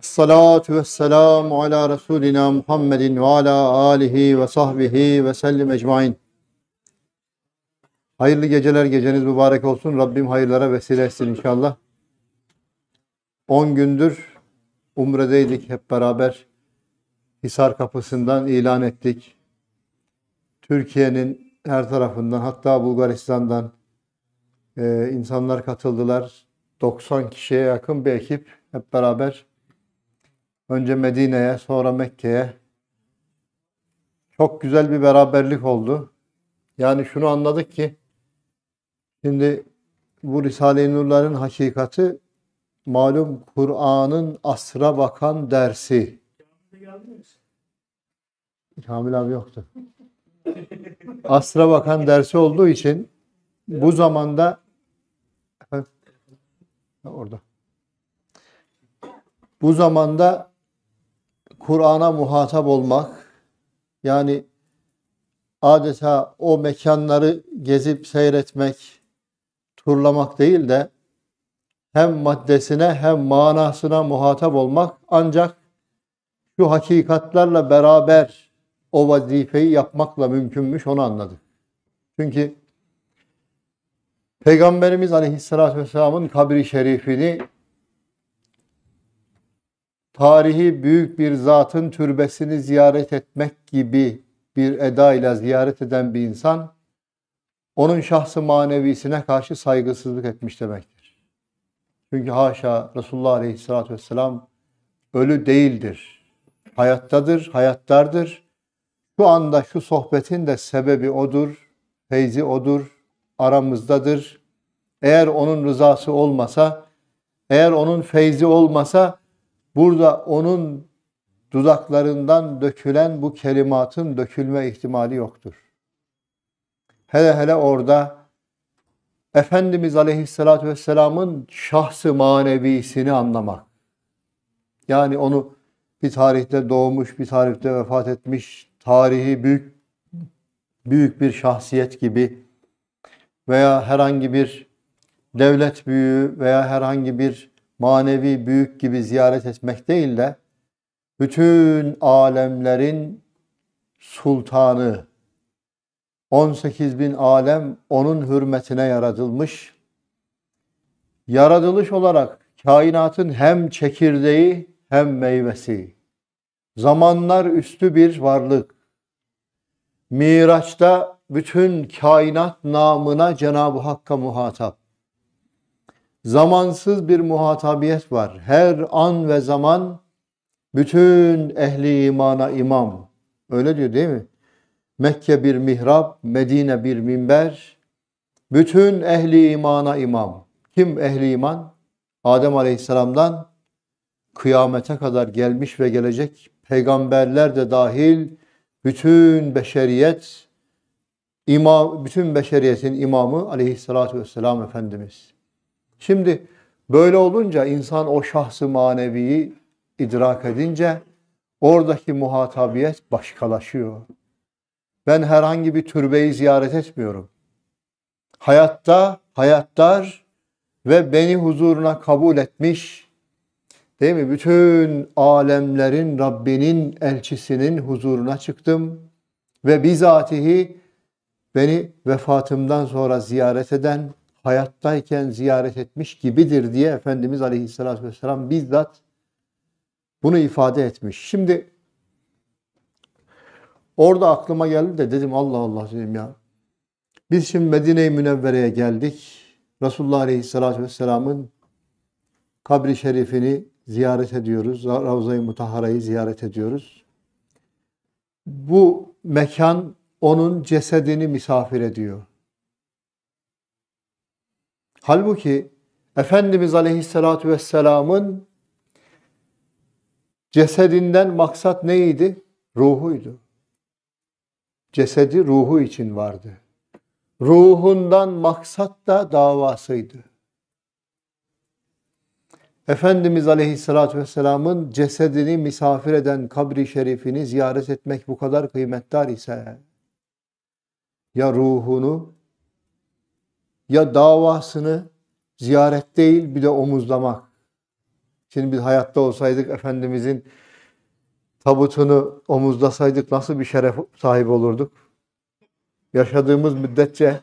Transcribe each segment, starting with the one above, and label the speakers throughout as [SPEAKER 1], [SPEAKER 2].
[SPEAKER 1] Salatu ve selamu ala Resulina Muhammedin ve ala alihi ve sahbihi ve sellim ecmain. Hayırlı geceler, geceniz mübarek olsun. Rabbim hayırlara vesile etsin inşallah. 10 gündür Umre'deydik hep beraber. Hisar kapısından ilan ettik. Türkiye'nin her tarafından hatta Bulgaristan'dan e, insanlar katıldılar. 90 kişiye yakın bir ekip hep beraber Önce Medine'ye, sonra Mekke'ye. Çok güzel bir beraberlik oldu. Yani şunu anladık ki şimdi bu Risale-i Nurların hakikati malum Kur'an'ın asra bakan dersi. Kamil abi yoktu. Asra bakan dersi olduğu için bu zamanda orada. Bu zamanda Kur'an'a muhatap olmak yani adeta o mekanları gezip seyretmek, turlamak değil de hem maddesine hem manasına muhatap olmak ancak şu hakikatlerle beraber o vazifeyi yapmakla mümkünmüş onu anladık. Çünkü Peygamberimiz Aleyhisselatü Vesselam'ın kabri şerifini tarihi büyük bir zatın türbesini ziyaret etmek gibi bir edayla ziyaret eden bir insan onun şahsı manevisine karşı saygısızlık etmiş demektir. Çünkü haşa Resulullah Aleyhisselatü Vesselam ölü değildir. Hayattadır, hayattardır. Şu anda şu sohbetin de sebebi odur, feyzi odur, aramızdadır. Eğer onun rızası olmasa, eğer onun feyzi olmasa Burada onun dudaklarından dökülen bu kelimatın dökülme ihtimali yoktur. Hele hele orada Efendimiz Aleyhisselatü Vesselam'ın şahsı manevisini anlamak. Yani onu bir tarihte doğmuş, bir tarihte vefat etmiş, tarihi büyük büyük bir şahsiyet gibi veya herhangi bir devlet büyüğü veya herhangi bir manevi büyük gibi ziyaret etmek değil de bütün alemlerin sultanı 18 bin alem onun hürmetine yaratılmış. Yaratılış olarak kainatın hem çekirdeği hem meyvesi. Zamanlar üstü bir varlık. Miraç'ta bütün kainat namına Cenab-ı Hakk'a muhatap zamansız bir muhatabiyet var. Her an ve zaman bütün ehli imana imam. Öyle diyor değil mi? Mekke bir mihrap, Medine bir minber. Bütün ehli imana imam. Kim ehli iman? Adem Aleyhisselam'dan kıyamete kadar gelmiş ve gelecek peygamberler de dahil bütün beşeriyet imam bütün beşeriyetin imamı Aleyhisselatü Vesselam Efendimiz. Şimdi böyle olunca insan o şahsı maneviyi idrak edince oradaki muhatabiyet başkalaşıyor. Ben herhangi bir türbeyi ziyaret etmiyorum. Hayatta hayattar ve beni huzuruna kabul etmiş değil mi? Bütün alemlerin Rabbinin elçisinin huzuruna çıktım ve bizatihi beni vefatımdan sonra ziyaret eden hayattayken ziyaret etmiş gibidir diye Efendimiz Aleyhisselatü Vesselam bizzat bunu ifade etmiş. Şimdi orada aklıma geldi de dedim Allah Allah dedim ya. Biz şimdi Medine-i Münevvere'ye geldik. Resulullah Aleyhisselatü Vesselam'ın kabri şerifini ziyaret ediyoruz. Ravza-i Mutahara'yı ziyaret ediyoruz. Bu mekan onun cesedini misafir ediyor. Halbuki Efendimiz Aleyhisselatü Vesselam'ın cesedinden maksat neydi? Ruhuydu. Cesedi ruhu için vardı. Ruhundan maksat da davasıydı. Efendimiz Aleyhisselatü Vesselam'ın cesedini misafir eden kabri şerifini ziyaret etmek bu kadar kıymetli ise ya ruhunu ya davasını ziyaret değil bir de omuzlamak. Şimdi biz hayatta olsaydık Efendimizin tabutunu omuzlasaydık nasıl bir şeref sahibi olurduk? Yaşadığımız müddetçe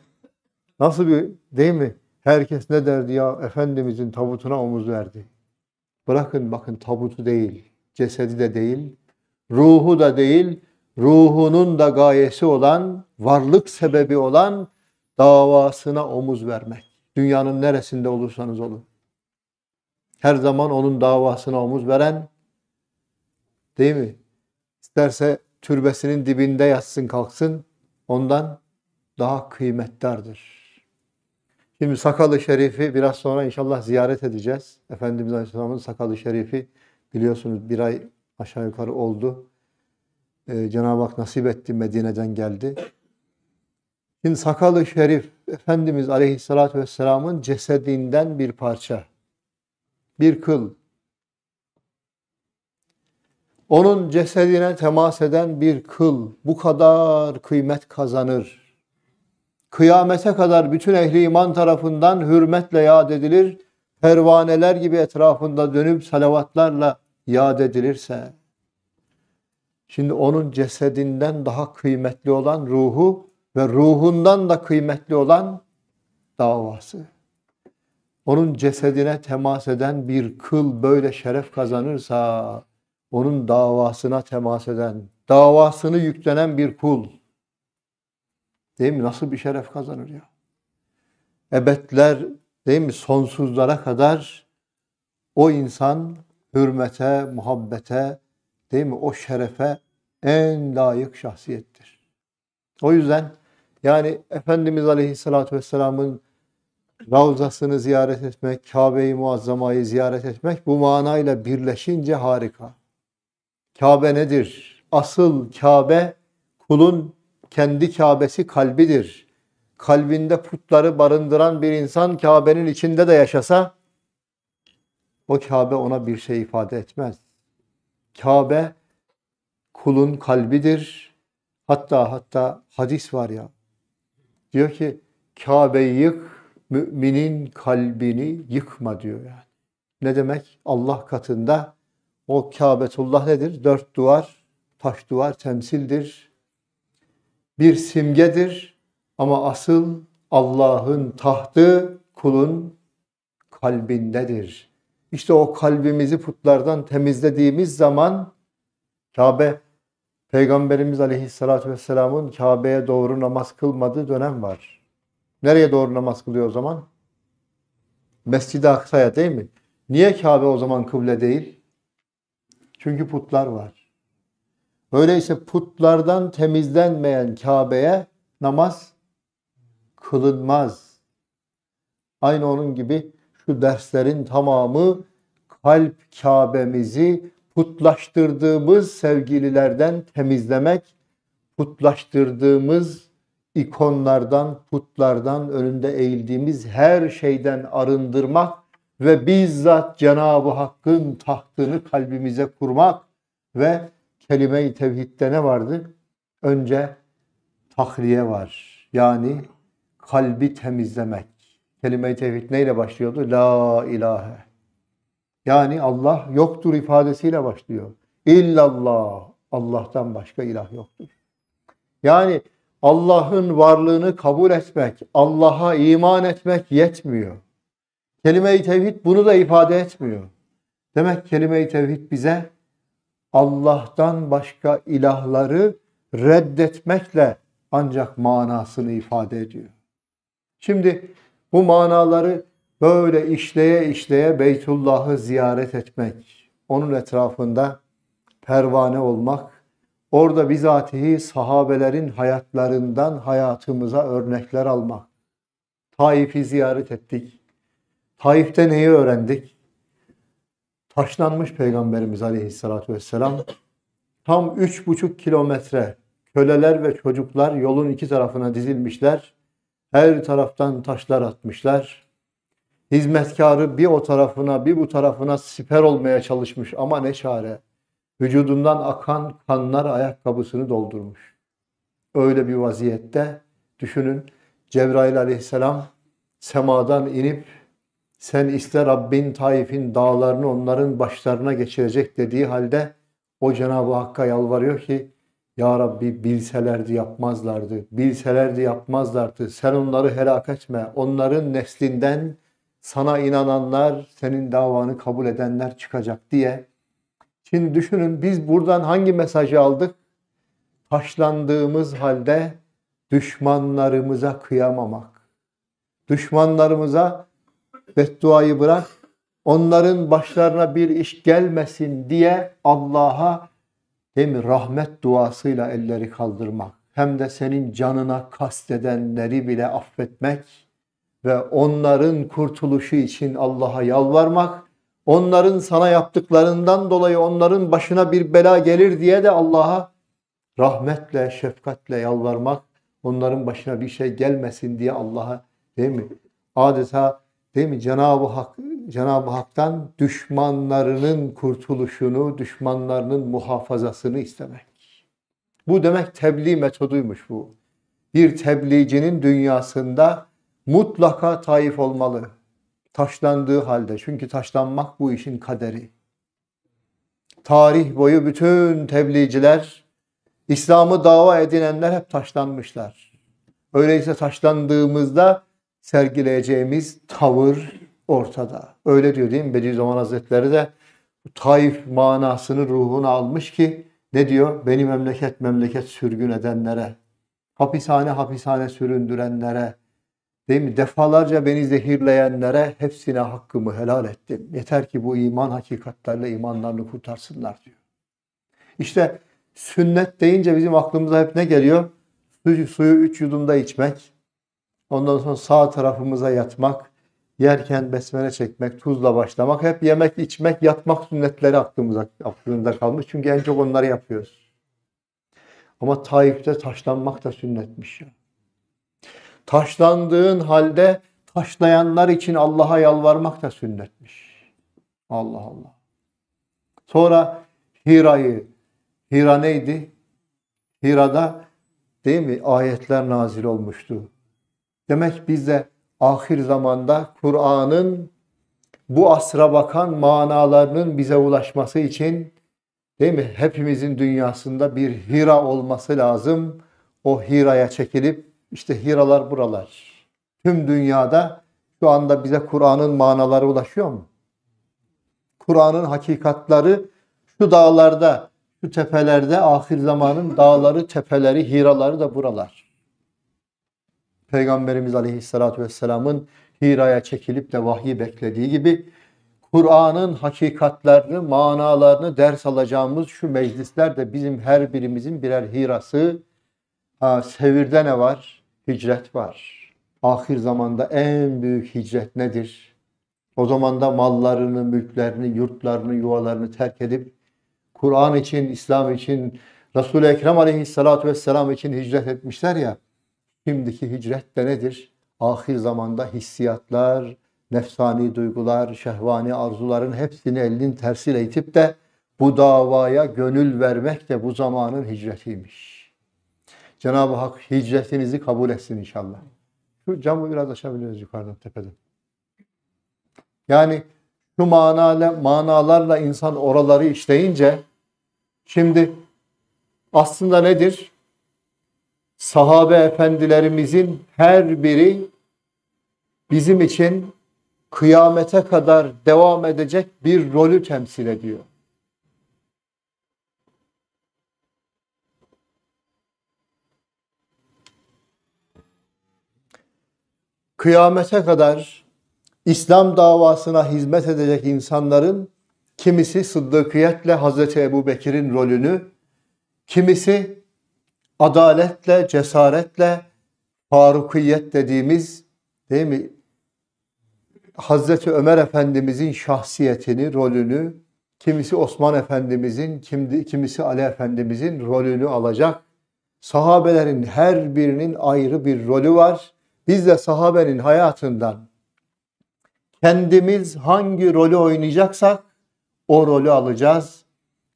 [SPEAKER 1] nasıl bir değil mi? Herkes ne derdi ya Efendimizin tabutuna omuz verdi. Bırakın bakın tabutu değil, cesedi de değil, ruhu da değil, ruhunun da gayesi olan, varlık sebebi olan davasına omuz vermek. Dünyanın neresinde olursanız olun. Her zaman onun davasına omuz veren değil mi? İsterse türbesinin dibinde yatsın kalksın ondan daha kıymetlidir. Şimdi sakalı şerifi biraz sonra inşallah ziyaret edeceğiz. Efendimiz Aleyhisselam'ın sakalı şerifi biliyorsunuz bir ay aşağı yukarı oldu. Ee, Cenab-ı Hak nasip etti Medine'den geldi. Şimdi sakalı şerif Efendimiz Aleyhisselatü Vesselam'ın cesedinden bir parça, bir kıl. Onun cesedine temas eden bir kıl bu kadar kıymet kazanır. Kıyamete kadar bütün ehli iman tarafından hürmetle yad edilir, pervaneler gibi etrafında dönüp salavatlarla yad edilirse. Şimdi onun cesedinden daha kıymetli olan ruhu ve ruhundan da kıymetli olan davası. Onun cesedine temas eden bir kıl böyle şeref kazanırsa onun davasına temas eden, davasını yüklenen bir kul. Değil mi? Nasıl bir şeref kazanır ya? Ebedler değil mi? Sonsuzlara kadar o insan hürmete, muhabbete değil mi? O şerefe en layık şahsiyettir. O yüzden yani Efendimiz Aleyhisselatü Vesselam'ın Ravzasını ziyaret etmek, Kabe-i Muazzama'yı ziyaret etmek bu manayla birleşince harika. Kabe nedir? Asıl Kabe kulun kendi Kabe'si kalbidir. Kalbinde putları barındıran bir insan Kabe'nin içinde de yaşasa o Kabe ona bir şey ifade etmez. Kabe kulun kalbidir. Hatta hatta hadis var ya Diyor ki Kabe'yi yık, müminin kalbini yıkma diyor yani. Ne demek? Allah katında o Kabetullah nedir? Dört duvar, taş duvar temsildir. Bir simgedir ama asıl Allah'ın tahtı kulun kalbindedir. İşte o kalbimizi putlardan temizlediğimiz zaman Kabe Peygamberimiz Aleyhisselatü Vesselam'ın Kabe'ye doğru namaz kılmadığı dönem var. Nereye doğru namaz kılıyor o zaman? Mescid-i Aksa'ya değil mi? Niye Kabe o zaman kıble değil? Çünkü putlar var. Öyleyse putlardan temizlenmeyen Kabe'ye namaz kılınmaz. Aynı onun gibi şu derslerin tamamı kalp Kabe'mizi putlaştırdığımız sevgililerden temizlemek, putlaştırdığımız ikonlardan, putlardan, önünde eğildiğimiz her şeyden arındırmak ve bizzat Cenab-ı Hakk'ın tahtını kalbimize kurmak ve kelime-i tevhidde ne vardı? Önce tahliye var. Yani kalbi temizlemek. Kelime-i tevhid neyle başlıyordu? La ilahe yani Allah yoktur ifadesiyle başlıyor. İllallah, Allah'tan başka ilah yoktur. Yani Allah'ın varlığını kabul etmek, Allah'a iman etmek yetmiyor. Kelime-i tevhid bunu da ifade etmiyor. Demek kelime-i tevhid bize Allah'tan başka ilahları reddetmekle ancak manasını ifade ediyor. Şimdi bu manaları böyle işleye işleye Beytullah'ı ziyaret etmek, onun etrafında pervane olmak, orada bizatihi sahabelerin hayatlarından hayatımıza örnekler almak. Taif'i ziyaret ettik. Taif'te neyi öğrendik? Taşlanmış Peygamberimiz Aleyhisselatü Vesselam tam üç buçuk kilometre köleler ve çocuklar yolun iki tarafına dizilmişler. Her taraftan taşlar atmışlar hizmetkarı bir o tarafına bir bu tarafına siper olmaya çalışmış ama ne çare. Vücudundan akan kanlar ayakkabısını doldurmuş. Öyle bir vaziyette düşünün Cebrail aleyhisselam semadan inip sen iste Rabbin Taif'in dağlarını onların başlarına geçirecek dediği halde o Cenab-ı Hakk'a yalvarıyor ki ya Rabbi bilselerdi yapmazlardı, bilselerdi yapmazlardı. Sen onları helak etme, onların neslinden sana inananlar, senin davanı kabul edenler çıkacak diye. Şimdi düşünün biz buradan hangi mesajı aldık? Taşlandığımız halde düşmanlarımıza kıyamamak. Düşmanlarımıza bedduayı bırak, onların başlarına bir iş gelmesin diye Allah'a hem rahmet duasıyla elleri kaldırmak hem de senin canına kastedenleri bile affetmek ve onların kurtuluşu için Allah'a yalvarmak, onların sana yaptıklarından dolayı onların başına bir bela gelir diye de Allah'a rahmetle, şefkatle yalvarmak, onların başına bir şey gelmesin diye Allah'a değil mi? Adeta değil mi Cenab-ı Hak Cenab-ı Hak'tan düşmanlarının kurtuluşunu, düşmanlarının muhafazasını istemek. Bu demek tebliğ metoduymuş bu. Bir tebliğcinin dünyasında mutlaka taif olmalı. Taşlandığı halde. Çünkü taşlanmak bu işin kaderi. Tarih boyu bütün tebliğciler, İslam'ı dava edinenler hep taşlanmışlar. Öyleyse taşlandığımızda sergileyeceğimiz tavır ortada. Öyle diyor değil mi? Bediüzzaman Hazretleri de Taif manasını ruhunu almış ki ne diyor? Beni memleket memleket sürgün edenlere, hapishane hapishane süründürenlere, Değil mi? Defalarca beni zehirleyenlere hepsine hakkımı helal ettim. Yeter ki bu iman hakikatlerle imanlarını kurtarsınlar diyor. İşte sünnet deyince bizim aklımıza hep ne geliyor? Suyu, üç yudumda içmek, ondan sonra sağ tarafımıza yatmak, yerken besmele çekmek, tuzla başlamak, hep yemek, içmek, yatmak sünnetleri aklımıza, aklımızda kalmış. Çünkü en çok onları yapıyoruz. Ama Taif'te taşlanmak da sünnetmiş ya. Taşlandığın halde taşlayanlar için Allah'a yalvarmak da sünnetmiş. Allah Allah. Sonra Hira'yı, Hira neydi? Hira'da değil mi ayetler nazil olmuştu. Demek biz de ahir zamanda Kur'an'ın bu asra bakan manalarının bize ulaşması için değil mi hepimizin dünyasında bir Hira olması lazım. O Hira'ya çekilip işte hiralar buralar. Tüm dünyada şu anda bize Kur'an'ın manaları ulaşıyor mu? Kur'an'ın hakikatları şu dağlarda, şu tepelerde, ahir zamanın dağları, tepeleri, hiraları da buralar. Peygamberimiz Aleyhisselatü Vesselam'ın Hira'ya çekilip de vahyi beklediği gibi Kur'an'ın hakikatlerini, manalarını ders alacağımız şu meclisler de bizim her birimizin birer hirası. Ha, sevirde ne var? hicret var. Ahir zamanda en büyük hicret nedir? O zaman da mallarını, mülklerini, yurtlarını, yuvalarını terk edip Kur'an için, İslam için, Resul-i Ekrem aleyhissalatu vesselam için hicret etmişler ya. Şimdiki hicret de nedir? Ahir zamanda hissiyatlar, nefsani duygular, şehvani arzuların hepsini elinin tersiyle itip de bu davaya gönül vermek de bu zamanın hicretiymiş. Cenab-ı Hak hicretinizi kabul etsin inşallah. Şu camı biraz açabiliriz yukarıdan tepeden. Yani şu manale, manalarla insan oraları işleyince şimdi aslında nedir? Sahabe efendilerimizin her biri bizim için kıyamete kadar devam edecek bir rolü temsil ediyor. kıyamete kadar İslam davasına hizmet edecek insanların kimisi sıddıkiyetle Hazreti Ebu Bekir'in rolünü, kimisi adaletle, cesaretle farukiyet dediğimiz değil mi? Hazreti Ömer Efendimizin şahsiyetini, rolünü, kimisi Osman Efendimizin, kimdi, kimisi Ali Efendimizin rolünü alacak. Sahabelerin her birinin ayrı bir rolü var. Biz de sahabenin hayatından kendimiz hangi rolü oynayacaksak o rolü alacağız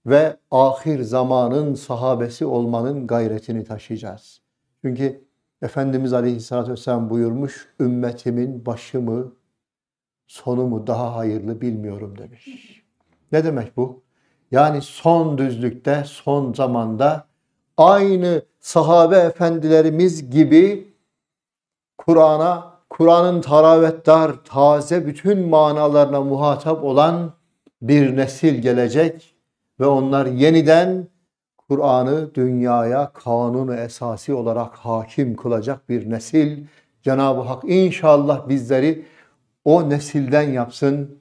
[SPEAKER 1] ve ahir zamanın sahabesi olmanın gayretini taşıyacağız. Çünkü Efendimiz Aleyhisselatü Vesselam buyurmuş, ümmetimin başı mı, sonu mu daha hayırlı bilmiyorum demiş. Ne demek bu? Yani son düzlükte, son zamanda aynı sahabe efendilerimiz gibi Kur'an'a, Kur'an'ın taravetdar, taze bütün manalarına muhatap olan bir nesil gelecek ve onlar yeniden Kur'an'ı dünyaya kanunu esası olarak hakim kılacak bir nesil. Cenab-ı Hak inşallah bizleri o nesilden yapsın.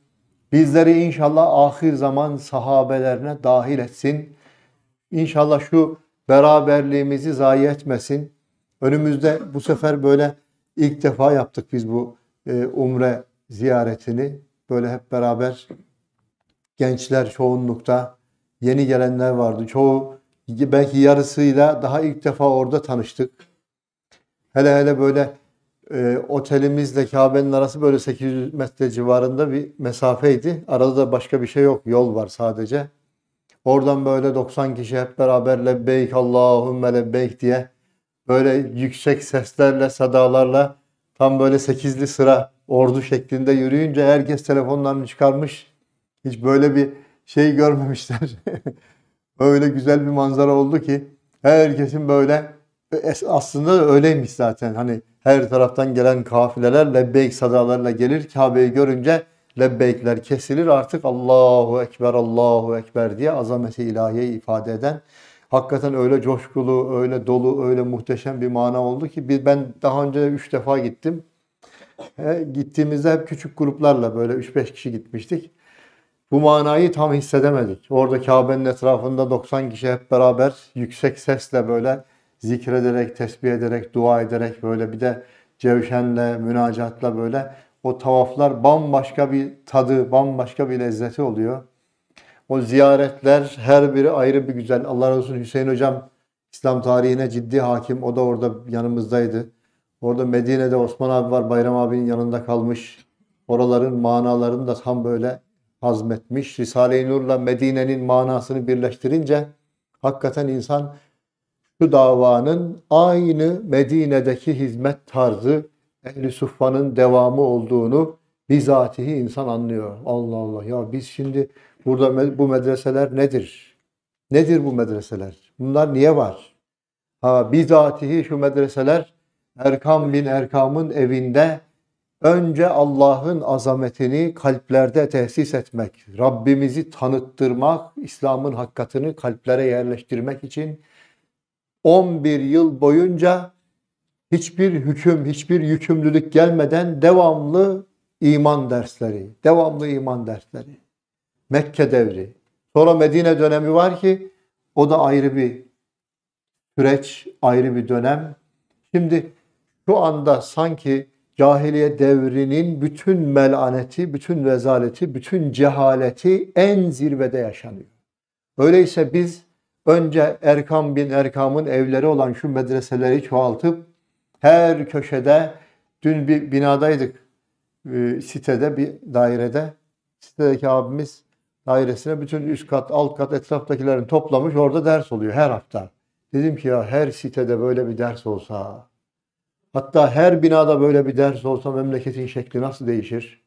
[SPEAKER 1] Bizleri inşallah ahir zaman sahabelerine dahil etsin. İnşallah şu beraberliğimizi zayi etmesin. Önümüzde bu sefer böyle İlk defa yaptık biz bu e, umre ziyaretini. Böyle hep beraber gençler çoğunlukta, yeni gelenler vardı. Çoğu belki yarısıyla daha ilk defa orada tanıştık. Hele hele böyle e, otelimizle Kabe'nin arası böyle 800 metre civarında bir mesafeydi. Arada da başka bir şey yok. Yol var sadece. Oradan böyle 90 kişi hep beraber lebbeyk Allahümme lebbeyk diye böyle yüksek seslerle, sadalarla tam böyle sekizli sıra ordu şeklinde yürüyünce herkes telefonlarını çıkarmış. Hiç böyle bir şey görmemişler. öyle güzel bir manzara oldu ki herkesin böyle aslında öyleymiş zaten. Hani her taraftan gelen kafileler lebbeyk sadalarla gelir. Kabe'yi görünce lebbeykler kesilir. Artık Allahu Ekber, Allahu Ekber diye azameti ilahiye ifade eden Hakikaten öyle coşkulu, öyle dolu, öyle muhteşem bir mana oldu ki biz ben daha önce üç defa gittim. E, gittiğimizde hep küçük gruplarla böyle 3-5 kişi gitmiştik. Bu manayı tam hissedemedik. Orada Kabe'nin etrafında 90 kişi hep beraber yüksek sesle böyle zikrederek, tesbih ederek, dua ederek böyle bir de cevşenle, münacatla böyle o tavaflar bambaşka bir tadı, bambaşka bir lezzeti oluyor. O ziyaretler her biri ayrı bir güzel. Allah razı olsun Hüseyin Hocam İslam tarihine ciddi hakim. O da orada yanımızdaydı. Orada Medine'de Osman abi var. Bayram abinin yanında kalmış. Oraların manalarını da tam böyle hazmetmiş. Risale-i Nur'la Medine'nin manasını birleştirince hakikaten insan şu davanın aynı Medine'deki hizmet tarzı Ehl-i Suffa'nın devamı olduğunu bizatihi insan anlıyor. Allah Allah ya biz şimdi Burada bu medreseler nedir? Nedir bu medreseler? Bunlar niye var? Ha bizatihi şu medreseler Erkam bin Erkam'ın evinde önce Allah'ın azametini kalplerde tesis etmek, Rabbimizi tanıttırmak, İslam'ın hakikatini kalplere yerleştirmek için 11 yıl boyunca hiçbir hüküm, hiçbir yükümlülük gelmeden devamlı iman dersleri, devamlı iman dersleri. Mekke devri. Sonra Medine dönemi var ki o da ayrı bir süreç, ayrı bir dönem. Şimdi şu anda sanki cahiliye devrinin bütün melaneti, bütün rezaleti, bütün cehaleti en zirvede yaşanıyor. Öyleyse biz önce Erkam bin Erkam'ın evleri olan şu medreseleri çoğaltıp her köşede dün bir binadaydık e, sitede bir dairede sitedeki abimiz dairesine bütün üst kat, alt kat etraftakilerin toplamış orada ders oluyor her hafta. Dedim ki ya her sitede böyle bir ders olsa, hatta her binada böyle bir ders olsa memleketin şekli nasıl değişir?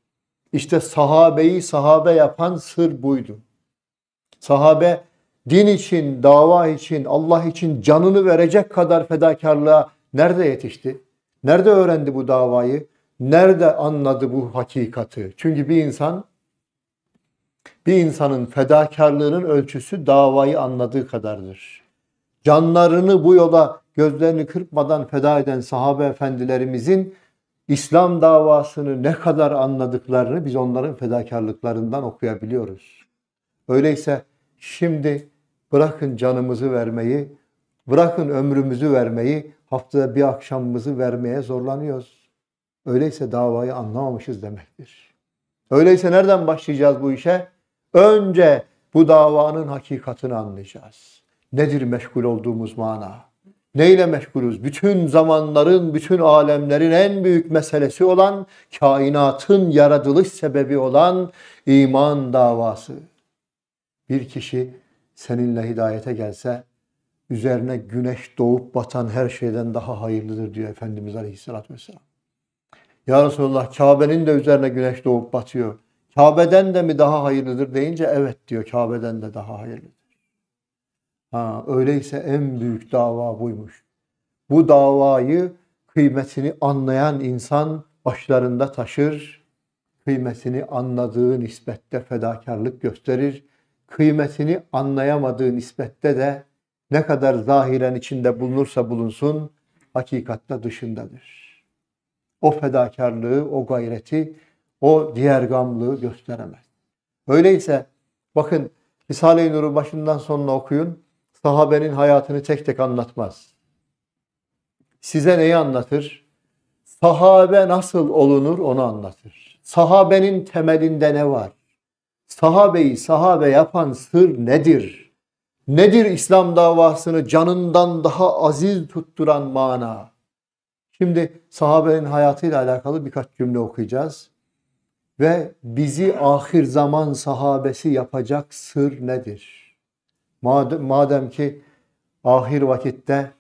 [SPEAKER 1] İşte sahabeyi sahabe yapan sır buydu. Sahabe din için, dava için, Allah için canını verecek kadar fedakarlığa nerede yetişti? Nerede öğrendi bu davayı? Nerede anladı bu hakikati? Çünkü bir insan bir insanın fedakarlığının ölçüsü davayı anladığı kadardır. Canlarını bu yola gözlerini kırpmadan feda eden sahabe efendilerimizin İslam davasını ne kadar anladıklarını biz onların fedakarlıklarından okuyabiliyoruz. Öyleyse şimdi bırakın canımızı vermeyi, bırakın ömrümüzü vermeyi, haftada bir akşamımızı vermeye zorlanıyoruz. Öyleyse davayı anlamamışız demektir. Öyleyse nereden başlayacağız bu işe? Önce bu davanın hakikatini anlayacağız. Nedir meşgul olduğumuz mana? Neyle meşgulüz? Bütün zamanların, bütün alemlerin en büyük meselesi olan, kainatın yaratılış sebebi olan iman davası. Bir kişi seninle hidayete gelse, üzerine güneş doğup batan her şeyden daha hayırlıdır diyor Efendimiz Aleyhisselatü Vesselam. Ya Resulallah Kabe'nin de üzerine güneş doğup batıyor. Kabe'den de mi daha hayırlıdır deyince evet diyor Kabe'den de daha hayırlıdır. Ha, öyleyse en büyük dava buymuş. Bu davayı kıymetini anlayan insan başlarında taşır, kıymetini anladığı nispette fedakarlık gösterir, kıymetini anlayamadığı nispette de ne kadar zahiren içinde bulunursa bulunsun, hakikatta dışındadır o fedakarlığı, o gayreti, o diğer gamlığı gösteremez. Öyleyse bakın Risale-i Nur'u başından sonuna okuyun. Sahabenin hayatını tek tek anlatmaz. Size neyi anlatır? Sahabe nasıl olunur onu anlatır. Sahabenin temelinde ne var? Sahabeyi sahabe yapan sır nedir? Nedir İslam davasını canından daha aziz tutturan mana? Şimdi sahabenin hayatıyla alakalı birkaç cümle okuyacağız. Ve bizi ahir zaman sahabesi yapacak sır nedir? Madem, madem ki ahir vakitte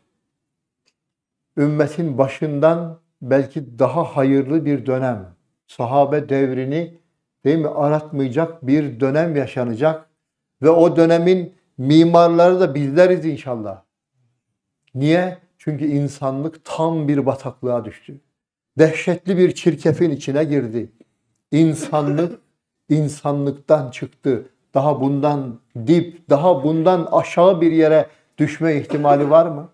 [SPEAKER 1] ümmetin başından belki daha hayırlı bir dönem, sahabe devrini değil mi aratmayacak bir dönem yaşanacak ve o dönemin mimarları da bizleriz inşallah. Niye? Çünkü insanlık tam bir bataklığa düştü. Dehşetli bir çirkefin içine girdi. İnsanlık insanlıktan çıktı. Daha bundan dip, daha bundan aşağı bir yere düşme ihtimali var mı?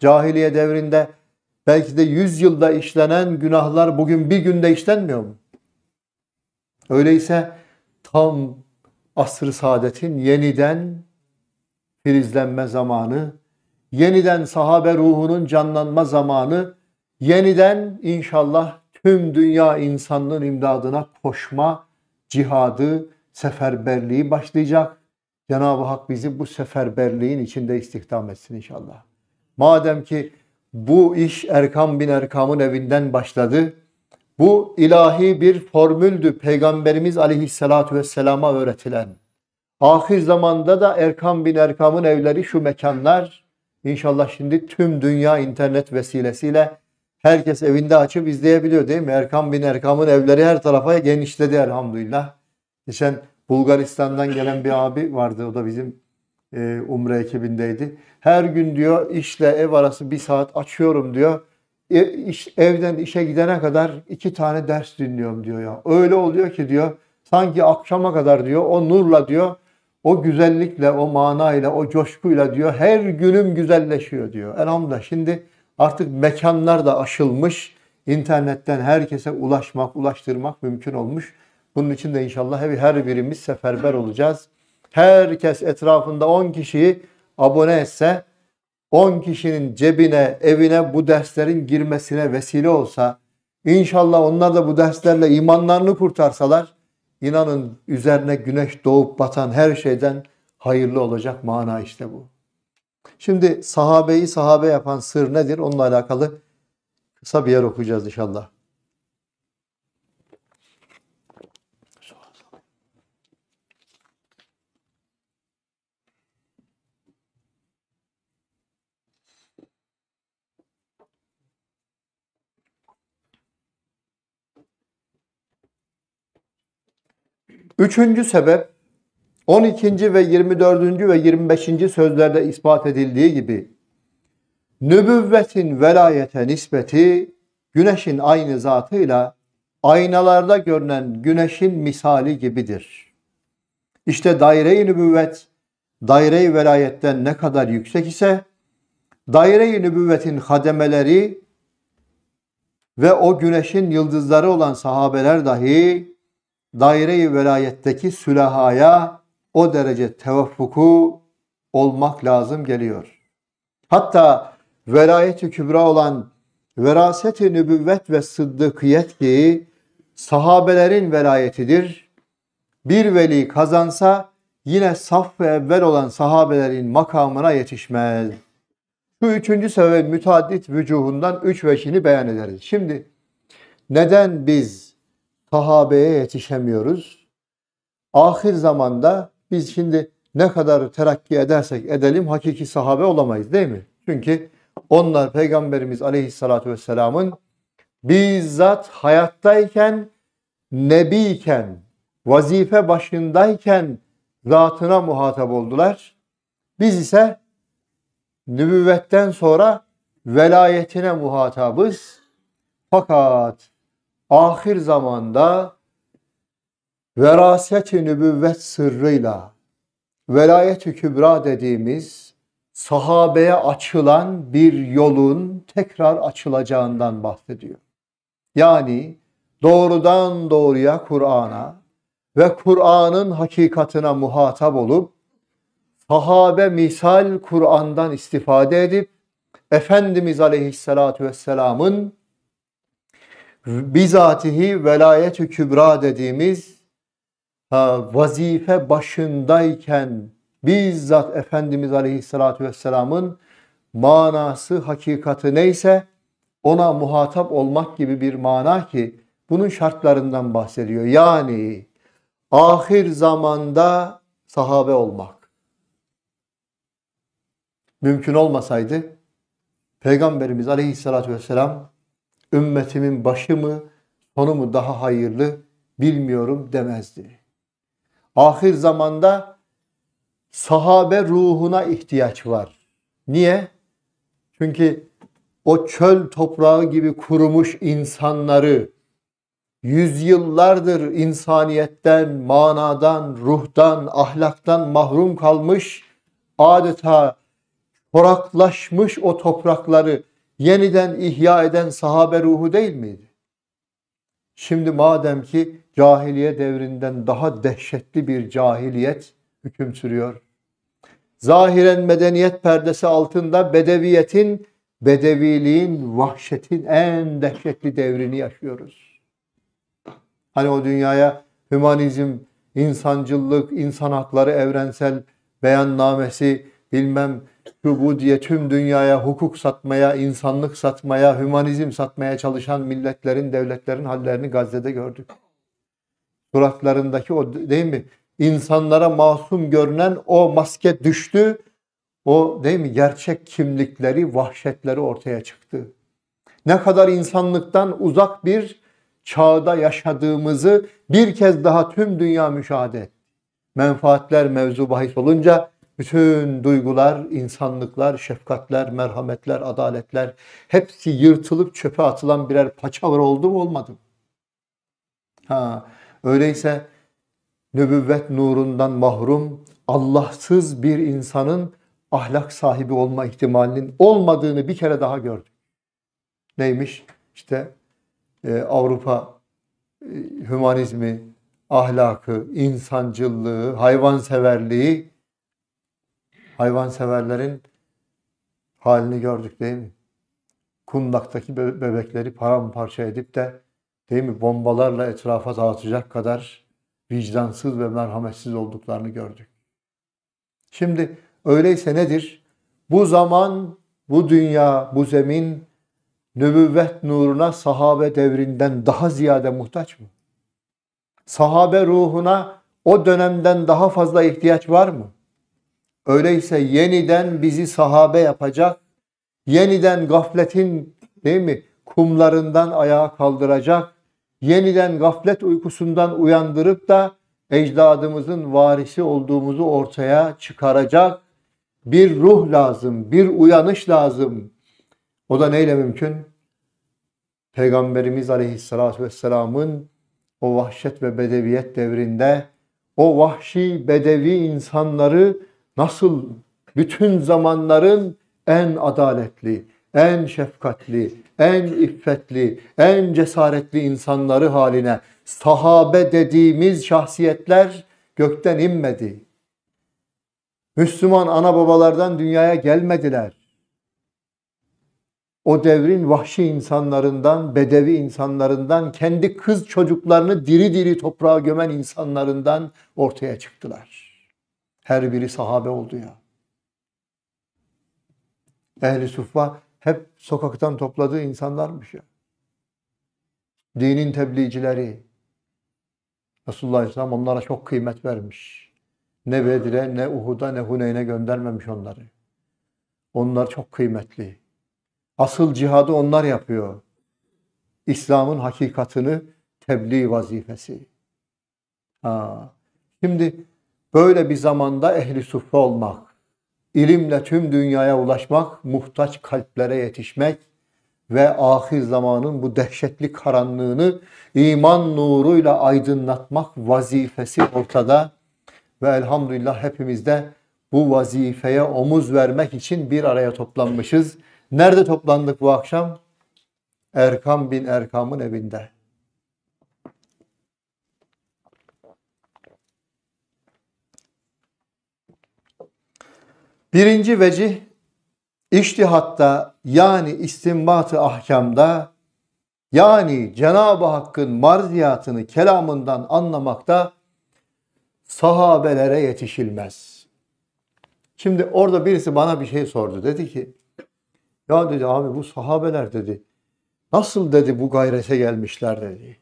[SPEAKER 1] Cahiliye devrinde belki de 100 yılda işlenen günahlar bugün bir günde işlenmiyor mu? Öyleyse tam asr-ı saadetin yeniden filizlenme zamanı yeniden sahabe ruhunun canlanma zamanı, yeniden inşallah tüm dünya insanlığın imdadına koşma cihadı, seferberliği başlayacak. Cenab-ı Hak bizi bu seferberliğin içinde istihdam etsin inşallah. Madem ki bu iş Erkam bin Erkam'ın evinden başladı. Bu ilahi bir formüldü Peygamberimiz aleyhissalatu vesselama öğretilen. Ahir zamanda da Erkam bin Erkam'ın evleri şu mekanlar, İnşallah şimdi tüm dünya internet vesilesiyle herkes evinde açıp izleyebiliyor değil mi? Erkam bin Erkam'ın evleri her tarafa genişledi elhamdülillah. Geçen Bulgaristan'dan gelen bir abi vardı. O da bizim e, Umre ekibindeydi. Her gün diyor işle ev arası bir saat açıyorum diyor. E, iş, evden işe gidene kadar iki tane ders dinliyorum diyor ya. Öyle oluyor ki diyor sanki akşama kadar diyor o nurla diyor o güzellikle, o manayla, o coşkuyla diyor her günüm güzelleşiyor diyor. Elhamdülillah şimdi artık mekanlar da aşılmış. İnternetten herkese ulaşmak, ulaştırmak mümkün olmuş. Bunun için de inşallah her birimiz seferber olacağız. Herkes etrafında 10 kişiyi abone etse, 10 kişinin cebine, evine bu derslerin girmesine vesile olsa, inşallah onlar da bu derslerle imanlarını kurtarsalar, inanın üzerine güneş doğup batan her şeyden hayırlı olacak mana işte bu. Şimdi sahabeyi sahabe yapan sır nedir? Onunla alakalı kısa bir yer okuyacağız inşallah. Üçüncü sebep 12. ve 24. ve 25. sözlerde ispat edildiği gibi nübüvvetin velayete nispeti güneşin aynı zatıyla aynalarda görünen güneşin misali gibidir. İşte daire-i nübüvvet daire-i velayetten ne kadar yüksek ise daire-i nübüvvetin hademeleri ve o güneşin yıldızları olan sahabeler dahi daire-i velayetteki sülahaya o derece tevaffuku olmak lazım geliyor. Hatta velayeti kübra olan veraseti nübüvvet ve sıddıkiyet ki sahabelerin velayetidir. Bir veli kazansa yine saf ve evvel olan sahabelerin makamına yetişmez. Şu üçüncü sebep müteaddit vücuhundan üç veşini beyan ederiz. Şimdi neden biz sahabeye yetişemiyoruz. Ahir zamanda biz şimdi ne kadar terakki edersek edelim hakiki sahabe olamayız değil mi? Çünkü onlar Peygamberimiz Aleyhisselatü Vesselam'ın bizzat hayattayken, nebiyken, vazife başındayken zatına muhatap oldular. Biz ise nübüvvetten sonra velayetine muhatabız. Fakat ahir zamanda veraset-i nübüvvet sırrıyla velayet-i kübra dediğimiz sahabeye açılan bir yolun tekrar açılacağından bahsediyor. Yani doğrudan doğruya Kur'an'a ve Kur'an'ın hakikatine muhatap olup sahabe misal Kur'an'dan istifade edip Efendimiz Aleyhisselatü Vesselam'ın bizatihi velayet-ü kübra dediğimiz vazife başındayken bizzat Efendimiz Aleyhisselatü Vesselam'ın manası, hakikati neyse ona muhatap olmak gibi bir mana ki bunun şartlarından bahsediyor. Yani ahir zamanda sahabe olmak. Mümkün olmasaydı Peygamberimiz Aleyhisselatü Vesselam ümmetimin başı mı, sonu mu daha hayırlı bilmiyorum demezdi. Ahir zamanda sahabe ruhuna ihtiyaç var. Niye? Çünkü o çöl toprağı gibi kurumuş insanları yüzyıllardır insaniyetten, manadan, ruhtan, ahlaktan mahrum kalmış adeta çoraklaşmış o toprakları yeniden ihya eden sahabe ruhu değil miydi? Şimdi madem ki cahiliye devrinden daha dehşetli bir cahiliyet hüküm sürüyor. Zahiren medeniyet perdesi altında bedeviyetin, bedeviliğin, vahşetin en dehşetli devrini yaşıyoruz. Hani o dünyaya hümanizm, insancılık, insan hakları evrensel beyannamesi, bilmem şu bu diye tüm dünyaya hukuk satmaya, insanlık satmaya, hümanizm satmaya çalışan milletlerin, devletlerin hallerini Gazze'de gördük. Suratlarındaki o değil mi? İnsanlara masum görünen o maske düştü. O değil mi? Gerçek kimlikleri, vahşetleri ortaya çıktı. Ne kadar insanlıktan uzak bir çağda yaşadığımızı bir kez daha tüm dünya müşahede Menfaatler mevzu bahis olunca bütün duygular, insanlıklar, şefkatler, merhametler, adaletler hepsi yırtılıp çöpe atılan birer paçavra oldu mu olmadı mı? Ha, öyleyse nübüvvet nurundan mahrum, Allahsız bir insanın ahlak sahibi olma ihtimalinin olmadığını bir kere daha gördük. Neymiş? İşte e, Avrupa e, hümanizmi, ahlakı, insancıllığı, hayvanseverliği hayvanseverlerin halini gördük değil mi? Kundaktaki bebekleri paramparça edip de değil mi bombalarla etrafa dağıtacak kadar vicdansız ve merhametsiz olduklarını gördük. Şimdi öyleyse nedir? Bu zaman, bu dünya, bu zemin nübüvvet nuruna sahabe devrinden daha ziyade muhtaç mı? Sahabe ruhuna o dönemden daha fazla ihtiyaç var mı? Öyleyse yeniden bizi sahabe yapacak, yeniden gafletin değil mi kumlarından ayağa kaldıracak, yeniden gaflet uykusundan uyandırıp da ecdadımızın varisi olduğumuzu ortaya çıkaracak bir ruh lazım, bir uyanış lazım. O da neyle mümkün? Peygamberimiz Aleyhisselatü Vesselam'ın o vahşet ve bedeviyet devrinde o vahşi bedevi insanları nasıl bütün zamanların en adaletli, en şefkatli, en iffetli, en cesaretli insanları haline sahabe dediğimiz şahsiyetler gökten inmedi. Müslüman ana babalardan dünyaya gelmediler. O devrin vahşi insanlarından, bedevi insanlarından, kendi kız çocuklarını diri diri toprağa gömen insanlarından ortaya çıktılar her biri sahabe oldu ya. Ehli suffa hep sokaktan topladığı insanlarmış ya. Dinin tebliğcileri. Resulullah Aleyhisselam onlara çok kıymet vermiş. Ne Bedir'e, ne Uhud'a, ne Huneyn'e göndermemiş onları. Onlar çok kıymetli. Asıl cihadı onlar yapıyor. İslam'ın hakikatını tebliğ vazifesi. Ha. Şimdi Böyle bir zamanda ehli suffe olmak, ilimle tüm dünyaya ulaşmak, muhtaç kalplere yetişmek ve ahir zamanın bu dehşetli karanlığını iman nuruyla aydınlatmak vazifesi ortada. Ve elhamdülillah hepimiz de bu vazifeye omuz vermek için bir araya toplanmışız. Nerede toplandık bu akşam? Erkam bin Erkam'ın evinde. Birinci vecih iştihatta yani istinbat ahkamda yani Cenab-ı Hakk'ın marziyatını kelamından anlamakta sahabelere yetişilmez. Şimdi orada birisi bana bir şey sordu. Dedi ki ya dedi abi bu sahabeler dedi nasıl dedi bu gayrete gelmişler dedi.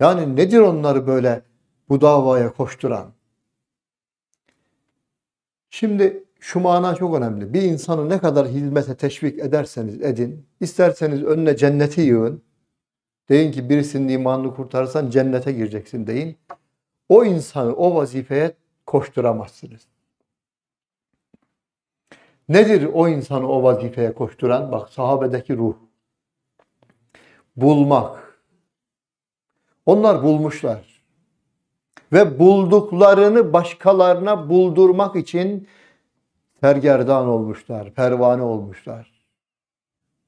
[SPEAKER 1] Yani nedir onları böyle bu davaya koşturan? Şimdi şu mana çok önemli. Bir insanı ne kadar hizmete teşvik ederseniz edin, isterseniz önüne cenneti yığın. Deyin ki birisinin imanını kurtarırsan cennete gireceksin deyin. O insanı o vazifeye koşturamazsınız. Nedir o insanı o vazifeye koşturan? Bak sahabedeki ruh. Bulmak. Onlar bulmuşlar ve bulduklarını başkalarına buldurmak için sergerdan olmuşlar, pervane olmuşlar.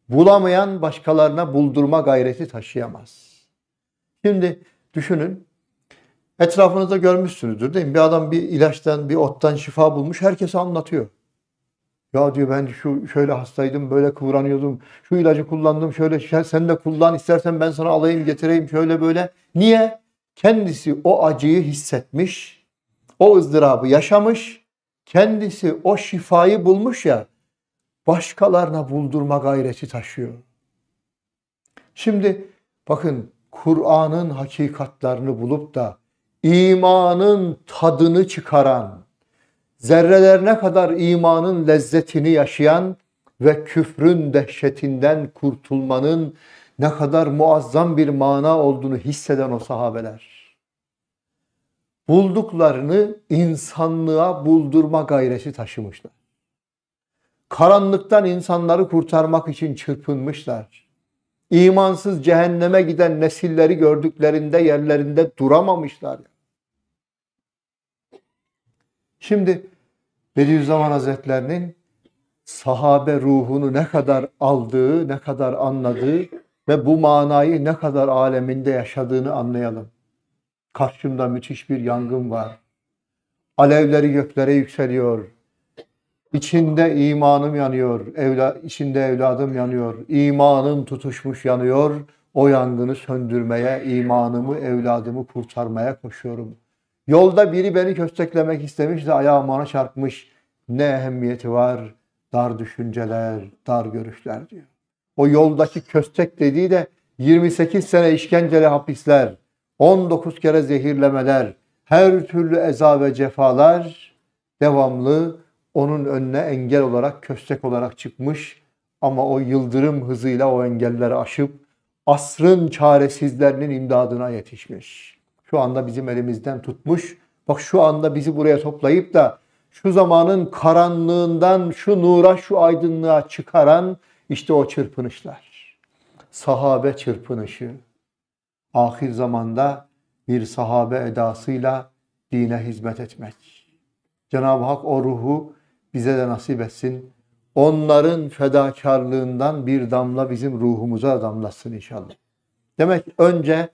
[SPEAKER 1] Bulamayan başkalarına buldurma gayreti taşıyamaz. Şimdi düşünün, etrafınızda görmüşsünüzdür değil mi? Bir adam bir ilaçtan, bir ottan şifa bulmuş, herkese anlatıyor. Ya diyor ben şu şöyle hastaydım, böyle kıvranıyordum, şu ilacı kullandım, şöyle sen de kullan, istersen ben sana alayım, getireyim, şöyle böyle. Niye? Kendisi o acıyı hissetmiş, o ızdırabı yaşamış, kendisi o şifayı bulmuş ya başkalarına buldurma gayreti taşıyor. Şimdi bakın Kur'an'ın hakikatlerini bulup da imanın tadını çıkaran, zerrelerine kadar imanın lezzetini yaşayan ve küfrün dehşetinden kurtulmanın ne kadar muazzam bir mana olduğunu hisseden o sahabeler. Bulduklarını insanlığa buldurma gayreti taşımışlar. Karanlıktan insanları kurtarmak için çırpınmışlar. İmansız cehenneme giden nesilleri gördüklerinde yerlerinde duramamışlar. Şimdi Bediüzzaman Hazretlerinin sahabe ruhunu ne kadar aldığı, ne kadar anladığı ve bu manayı ne kadar aleminde yaşadığını anlayalım. Karşımda müthiş bir yangın var. Alevleri göklere yükseliyor. İçinde imanım yanıyor, evla, içinde evladım yanıyor. İmanım tutuşmuş yanıyor. O yangını söndürmeye, imanımı, evladımı kurtarmaya koşuyorum. Yolda biri beni kösteklemek istemiş de ayağım ona çarpmış. Ne ehemmiyeti var dar düşünceler, dar görüşler diyor. O yoldaki köstek dediği de 28 sene işkenceli hapisler, 19 kere zehirlemeler, her türlü eza ve cefalar devamlı onun önüne engel olarak, köstek olarak çıkmış. Ama o yıldırım hızıyla o engelleri aşıp asrın çaresizlerinin imdadına yetişmiş. Şu anda bizim elimizden tutmuş. Bak şu anda bizi buraya toplayıp da şu zamanın karanlığından şu nura, şu aydınlığa çıkaran işte o çırpınışlar. Sahabe çırpınışı. Ahir zamanda bir sahabe edasıyla dine hizmet etmek. Cenab-ı Hak o ruhu bize de nasip etsin. Onların fedakarlığından bir damla bizim ruhumuza damlasın inşallah. Demek önce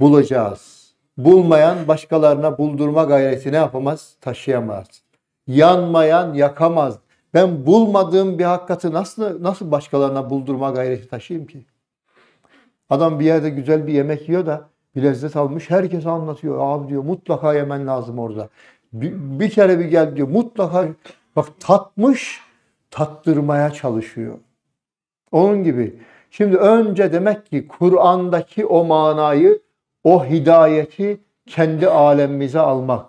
[SPEAKER 1] bulacağız. Bulmayan başkalarına buldurma gayreti ne yapamaz? Taşıyamaz. Yanmayan yakamaz ben bulmadığım bir hakikati nasıl nasıl başkalarına buldurma gayreti taşıyayım ki? Adam bir yerde güzel bir yemek yiyor da bir lezzet almış. Herkes anlatıyor. Abi diyor mutlaka yemen lazım orada. Bir, bir kere bir gel diyor. Mutlaka bak tatmış tattırmaya çalışıyor. Onun gibi. Şimdi önce demek ki Kur'an'daki o manayı, o hidayeti kendi alemimize almak.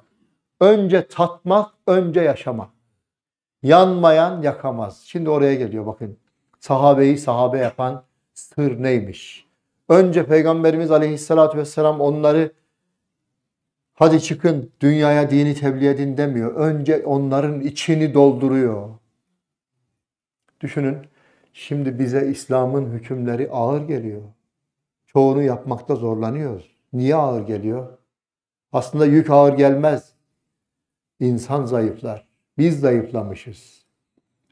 [SPEAKER 1] Önce tatmak, önce yaşamak. Yanmayan yakamaz. Şimdi oraya geliyor bakın. Sahabeyi sahabe yapan sır neymiş? Önce Peygamberimiz aleyhissalatü vesselam onları hadi çıkın dünyaya dini tebliğ edin demiyor. Önce onların içini dolduruyor. Düşünün şimdi bize İslam'ın hükümleri ağır geliyor. Çoğunu yapmakta zorlanıyoruz. Niye ağır geliyor? Aslında yük ağır gelmez. İnsan zayıflar. Biz zayıflamışız.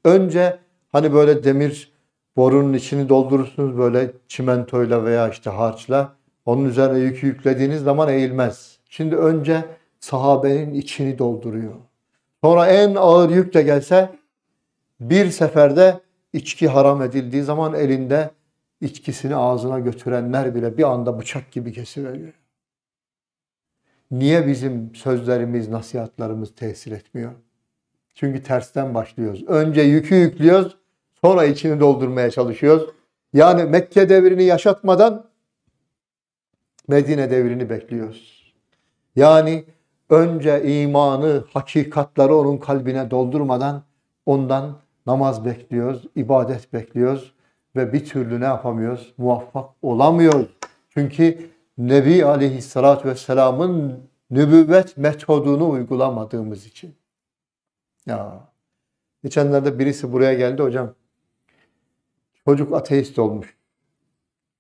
[SPEAKER 1] Önce hani böyle demir borunun içini doldurursunuz böyle çimentoyla veya işte harçla. Onun üzerine yükü yüklediğiniz zaman eğilmez. Şimdi önce sahabenin içini dolduruyor. Sonra en ağır yük de gelse bir seferde içki haram edildiği zaman elinde içkisini ağzına götürenler bile bir anda bıçak gibi kesiveriyor. Niye bizim sözlerimiz, nasihatlarımız tesir etmiyor? Çünkü tersten başlıyoruz. Önce yükü yüklüyoruz, sonra içini doldurmaya çalışıyoruz. Yani Mekke devrini yaşatmadan Medine devrini bekliyoruz. Yani önce imanı, hakikatları onun kalbine doldurmadan ondan namaz bekliyoruz, ibadet bekliyoruz ve bir türlü ne yapamıyoruz? Muvaffak olamıyoruz. Çünkü Nebi Aleyhisselatü Vesselam'ın nübüvvet metodunu uygulamadığımız için. Ya. Geçenlerde birisi buraya geldi hocam. Çocuk ateist olmuş.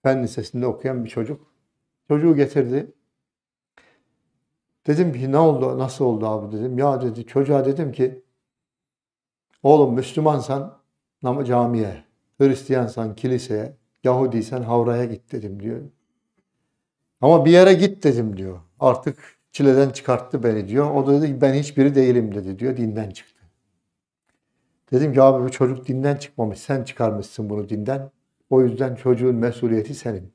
[SPEAKER 1] Fen lisesinde okuyan bir çocuk. Çocuğu getirdi. Dedim ki ne oldu, nasıl oldu abi dedim. Ya dedi çocuğa dedim ki oğlum Müslümansan camiye, Hristiyansan kiliseye, Yahudiysen havraya git dedim diyor. Ama bir yere git dedim diyor. Artık çileden çıkarttı beni diyor. O da dedi ki ben hiçbiri değilim dedi diyor. Dinden çıktı. Dedim ki abi bu çocuk dinden çıkmamış. Sen çıkarmışsın bunu dinden. O yüzden çocuğun mesuliyeti senin.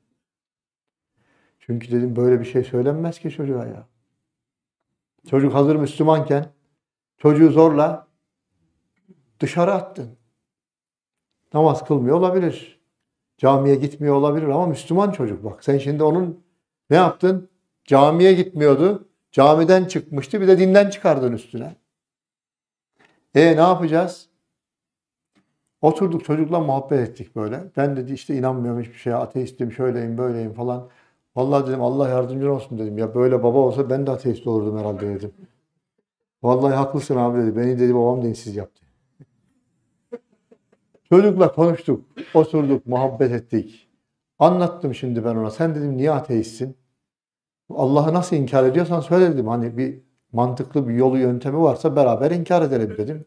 [SPEAKER 1] Çünkü dedim böyle bir şey söylenmez ki çocuğa ya. Çocuk hazır Müslümanken çocuğu zorla dışarı attın. Namaz kılmıyor olabilir. Camiye gitmiyor olabilir ama Müslüman çocuk bak. Sen şimdi onun ne yaptın? Camiye gitmiyordu. Camiden çıkmıştı. Bir de dinden çıkardın üstüne. E ne yapacağız? Oturduk çocukla muhabbet ettik böyle. Ben dedi işte inanmıyorum hiçbir şeye, ateistim, şöyleyim, böyleyim falan. Vallahi dedim Allah yardımcın olsun dedim. Ya böyle baba olsa ben de ateist olurdum herhalde dedim. Vallahi haklısın abi dedi. Beni dedi babam dinsiz yaptı. Çocukla konuştuk, oturduk, muhabbet ettik. Anlattım şimdi ben ona. Sen dedim niye ateistsin? Allah'ı nasıl inkar ediyorsan söyle dedim. Hani bir mantıklı bir yolu yöntemi varsa beraber inkar edelim dedim.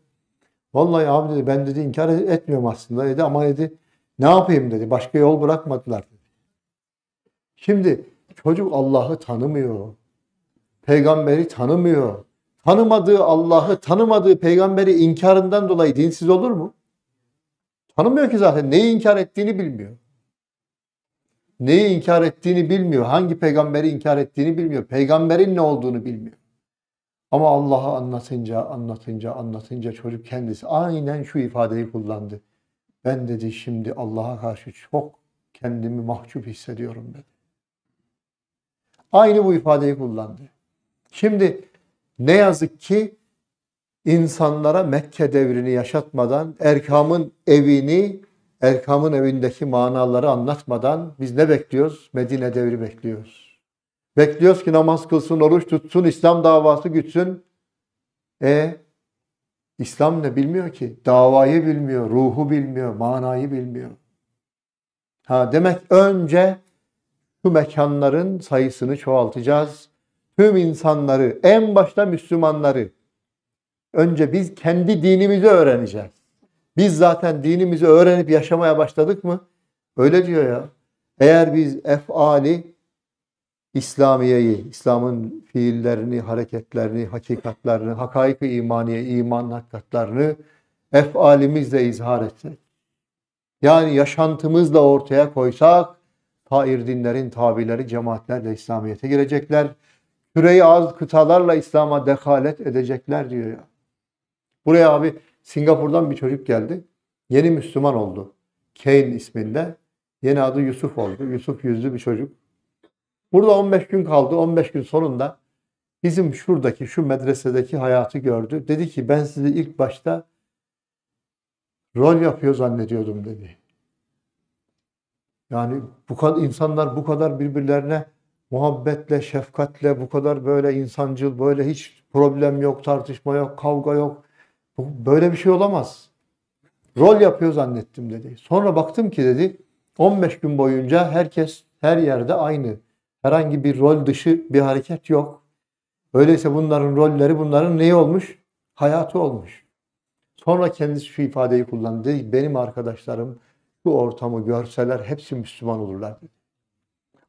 [SPEAKER 1] Vallahi abi dedi ben dedi inkar etmiyorum aslında dedi ama dedi ne yapayım dedi. Başka yol bırakmadılar dedi. Şimdi çocuk Allah'ı tanımıyor. Peygamberi tanımıyor. Tanımadığı Allah'ı, tanımadığı peygamberi inkarından dolayı dinsiz olur mu? Tanımıyor ki zaten. Neyi inkar ettiğini bilmiyor. Neyi inkar ettiğini bilmiyor. Hangi peygamberi inkar ettiğini bilmiyor. Peygamberin ne olduğunu bilmiyor. Ama Allah'ı anlatınca, anlatınca, anlatınca çocuk kendisi aynen şu ifadeyi kullandı. Ben dedi şimdi Allah'a karşı çok kendimi mahcup hissediyorum dedi. Aynı bu ifadeyi kullandı. Şimdi ne yazık ki insanlara Mekke devrini yaşatmadan, Erkam'ın evini, Erkam'ın evindeki manaları anlatmadan biz ne bekliyoruz? Medine devri bekliyoruz. Bekliyoruz ki namaz kılsın, oruç tutsun, İslam davası gütsün. E İslam ne bilmiyor ki? Davayı bilmiyor, ruhu bilmiyor, manayı bilmiyor. Ha demek önce bu mekanların sayısını çoğaltacağız. Tüm insanları, en başta Müslümanları önce biz kendi dinimizi öğreneceğiz. Biz zaten dinimizi öğrenip yaşamaya başladık mı? Öyle diyor ya. Eğer biz efali İslamiye'yi, İslam'ın fiillerini, hareketlerini, hakikatlerini, hakaik-i imaniye, iman hakikatlerini efalimizle izhar etsek. Yani yaşantımızla ortaya koysak, tair dinlerin tabileri cemaatlerle İslamiyet'e girecekler. Küreyi az kıtalarla İslam'a dekalet edecekler diyor ya. Buraya abi Singapur'dan bir çocuk geldi. Yeni Müslüman oldu. Kane isminde. Yeni adı Yusuf oldu. Yusuf yüzlü bir çocuk. Burada 15 gün kaldı. 15 gün sonunda bizim şuradaki şu medresedeki hayatı gördü. Dedi ki ben sizi ilk başta rol yapıyor zannediyordum dedi. Yani bu kadar insanlar bu kadar birbirlerine muhabbetle, şefkatle, bu kadar böyle insancıl, böyle hiç problem yok, tartışma yok, kavga yok. Böyle bir şey olamaz. Rol yapıyor zannettim dedi. Sonra baktım ki dedi 15 gün boyunca herkes her yerde aynı. Herhangi bir rol dışı bir hareket yok. Öyleyse bunların rolleri bunların neyi olmuş? Hayatı olmuş. Sonra kendisi şu ifadeyi kullandı. Benim arkadaşlarım bu ortamı görseler hepsi Müslüman olurlar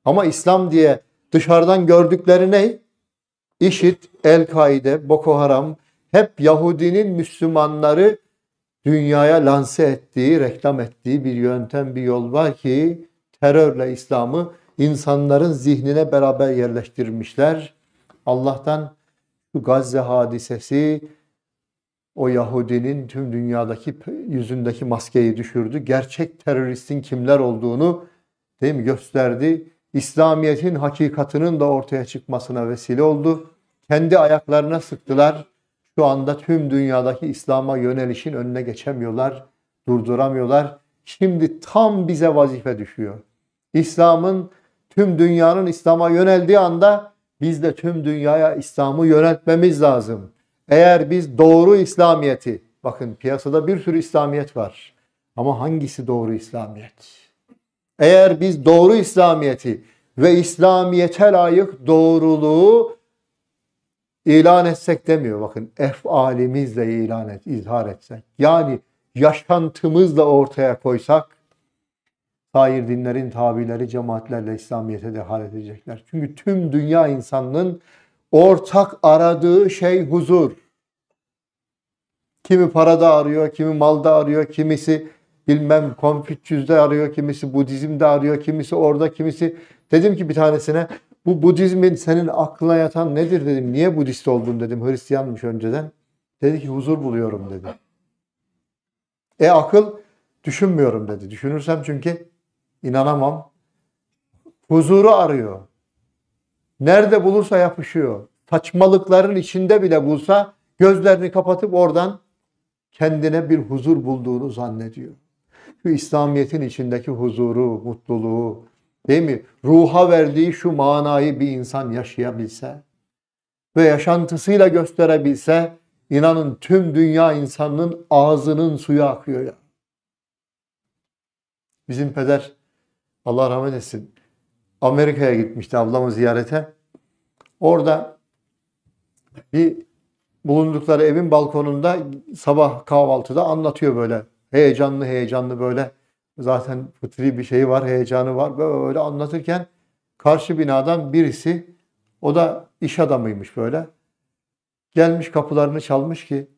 [SPEAKER 1] Ama İslam diye dışarıdan gördükleri ne? İşit, El-Kaide, Boko Haram hep Yahudinin Müslümanları dünyaya lanse ettiği, reklam ettiği bir yöntem, bir yol var ki terörle İslam'ı insanların zihnine beraber yerleştirmişler. Allah'tan şu Gazze hadisesi o Yahudinin tüm dünyadaki yüzündeki maskeyi düşürdü. Gerçek teröristin kimler olduğunu değil mi gösterdi. İslamiyet'in hakikatının da ortaya çıkmasına vesile oldu. Kendi ayaklarına sıktılar. Şu anda tüm dünyadaki İslam'a yönelişin önüne geçemiyorlar, durduramıyorlar. Şimdi tam bize vazife düşüyor. İslam'ın tüm dünyanın İslam'a yöneldiği anda biz de tüm dünyaya İslam'ı yöneltmemiz lazım. Eğer biz doğru İslamiyeti, bakın piyasada bir sürü İslamiyet var ama hangisi doğru İslamiyet? Eğer biz doğru İslamiyeti ve İslamiyete layık doğruluğu ilan etsek demiyor. Bakın efalimizle ilan et, izhar etsek. Yani yaşantımızla ortaya koysak Sair dinlerin tabileri cemaatlerle İslamiyet'e dehalet edecekler. Çünkü tüm dünya insanının ortak aradığı şey huzur. Kimi parada arıyor, kimi malda arıyor, kimisi bilmem Konfüçyüs'de arıyor, kimisi Budizm'de arıyor, kimisi orada, kimisi. Dedim ki bir tanesine bu Budizmin senin aklına yatan nedir dedim. Niye Budist oldun dedim. Hristiyanmış önceden. Dedi ki huzur buluyorum dedi. E akıl düşünmüyorum dedi. Düşünürsem çünkü İnanamam. Huzuru arıyor. Nerede bulursa yapışıyor. Saçmalıkların içinde bile bulsa gözlerini kapatıp oradan kendine bir huzur bulduğunu zannediyor. Şu İslamiyet'in içindeki huzuru, mutluluğu, değil mi? Ruha verdiği şu manayı bir insan yaşayabilse ve yaşantısıyla gösterebilse inanın tüm dünya insanının ağzının suyu akıyor ya. Bizim peder Allah rahmet etsin. Amerika'ya gitmişti ablamı ziyarete. Orada bir bulundukları evin balkonunda sabah kahvaltıda anlatıyor böyle. Heyecanlı heyecanlı böyle. Zaten fıtri bir şeyi var, heyecanı var. Böyle anlatırken karşı binadan birisi o da iş adamıymış böyle. Gelmiş kapılarını çalmış ki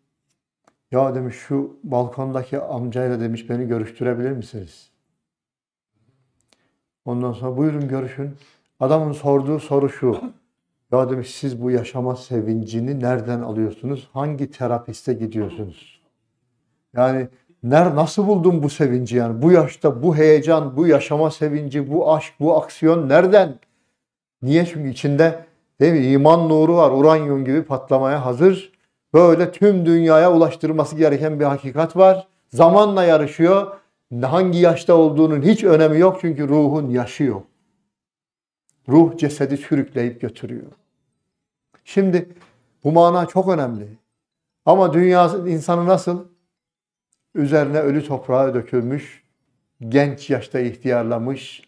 [SPEAKER 1] ya demiş şu balkondaki amcayla demiş beni görüştürebilir misiniz? Ondan sonra buyurun görüşün. Adamın sorduğu soru şu. Ya demiş siz bu yaşama sevincini nereden alıyorsunuz? Hangi terapiste gidiyorsunuz? Yani ner nasıl buldun bu sevinci yani? Bu yaşta bu heyecan, bu yaşama sevinci, bu aşk, bu aksiyon nereden? Niye? Çünkü içinde değil mi? İman nuru var. Uranyum gibi patlamaya hazır. Böyle tüm dünyaya ulaştırması gereken bir hakikat var. Zamanla yarışıyor hangi yaşta olduğunun hiç önemi yok çünkü ruhun yaşıyor. Ruh cesedi sürükleyip götürüyor. Şimdi bu mana çok önemli. Ama dünya insanı nasıl? Üzerine ölü toprağa dökülmüş, genç yaşta ihtiyarlamış,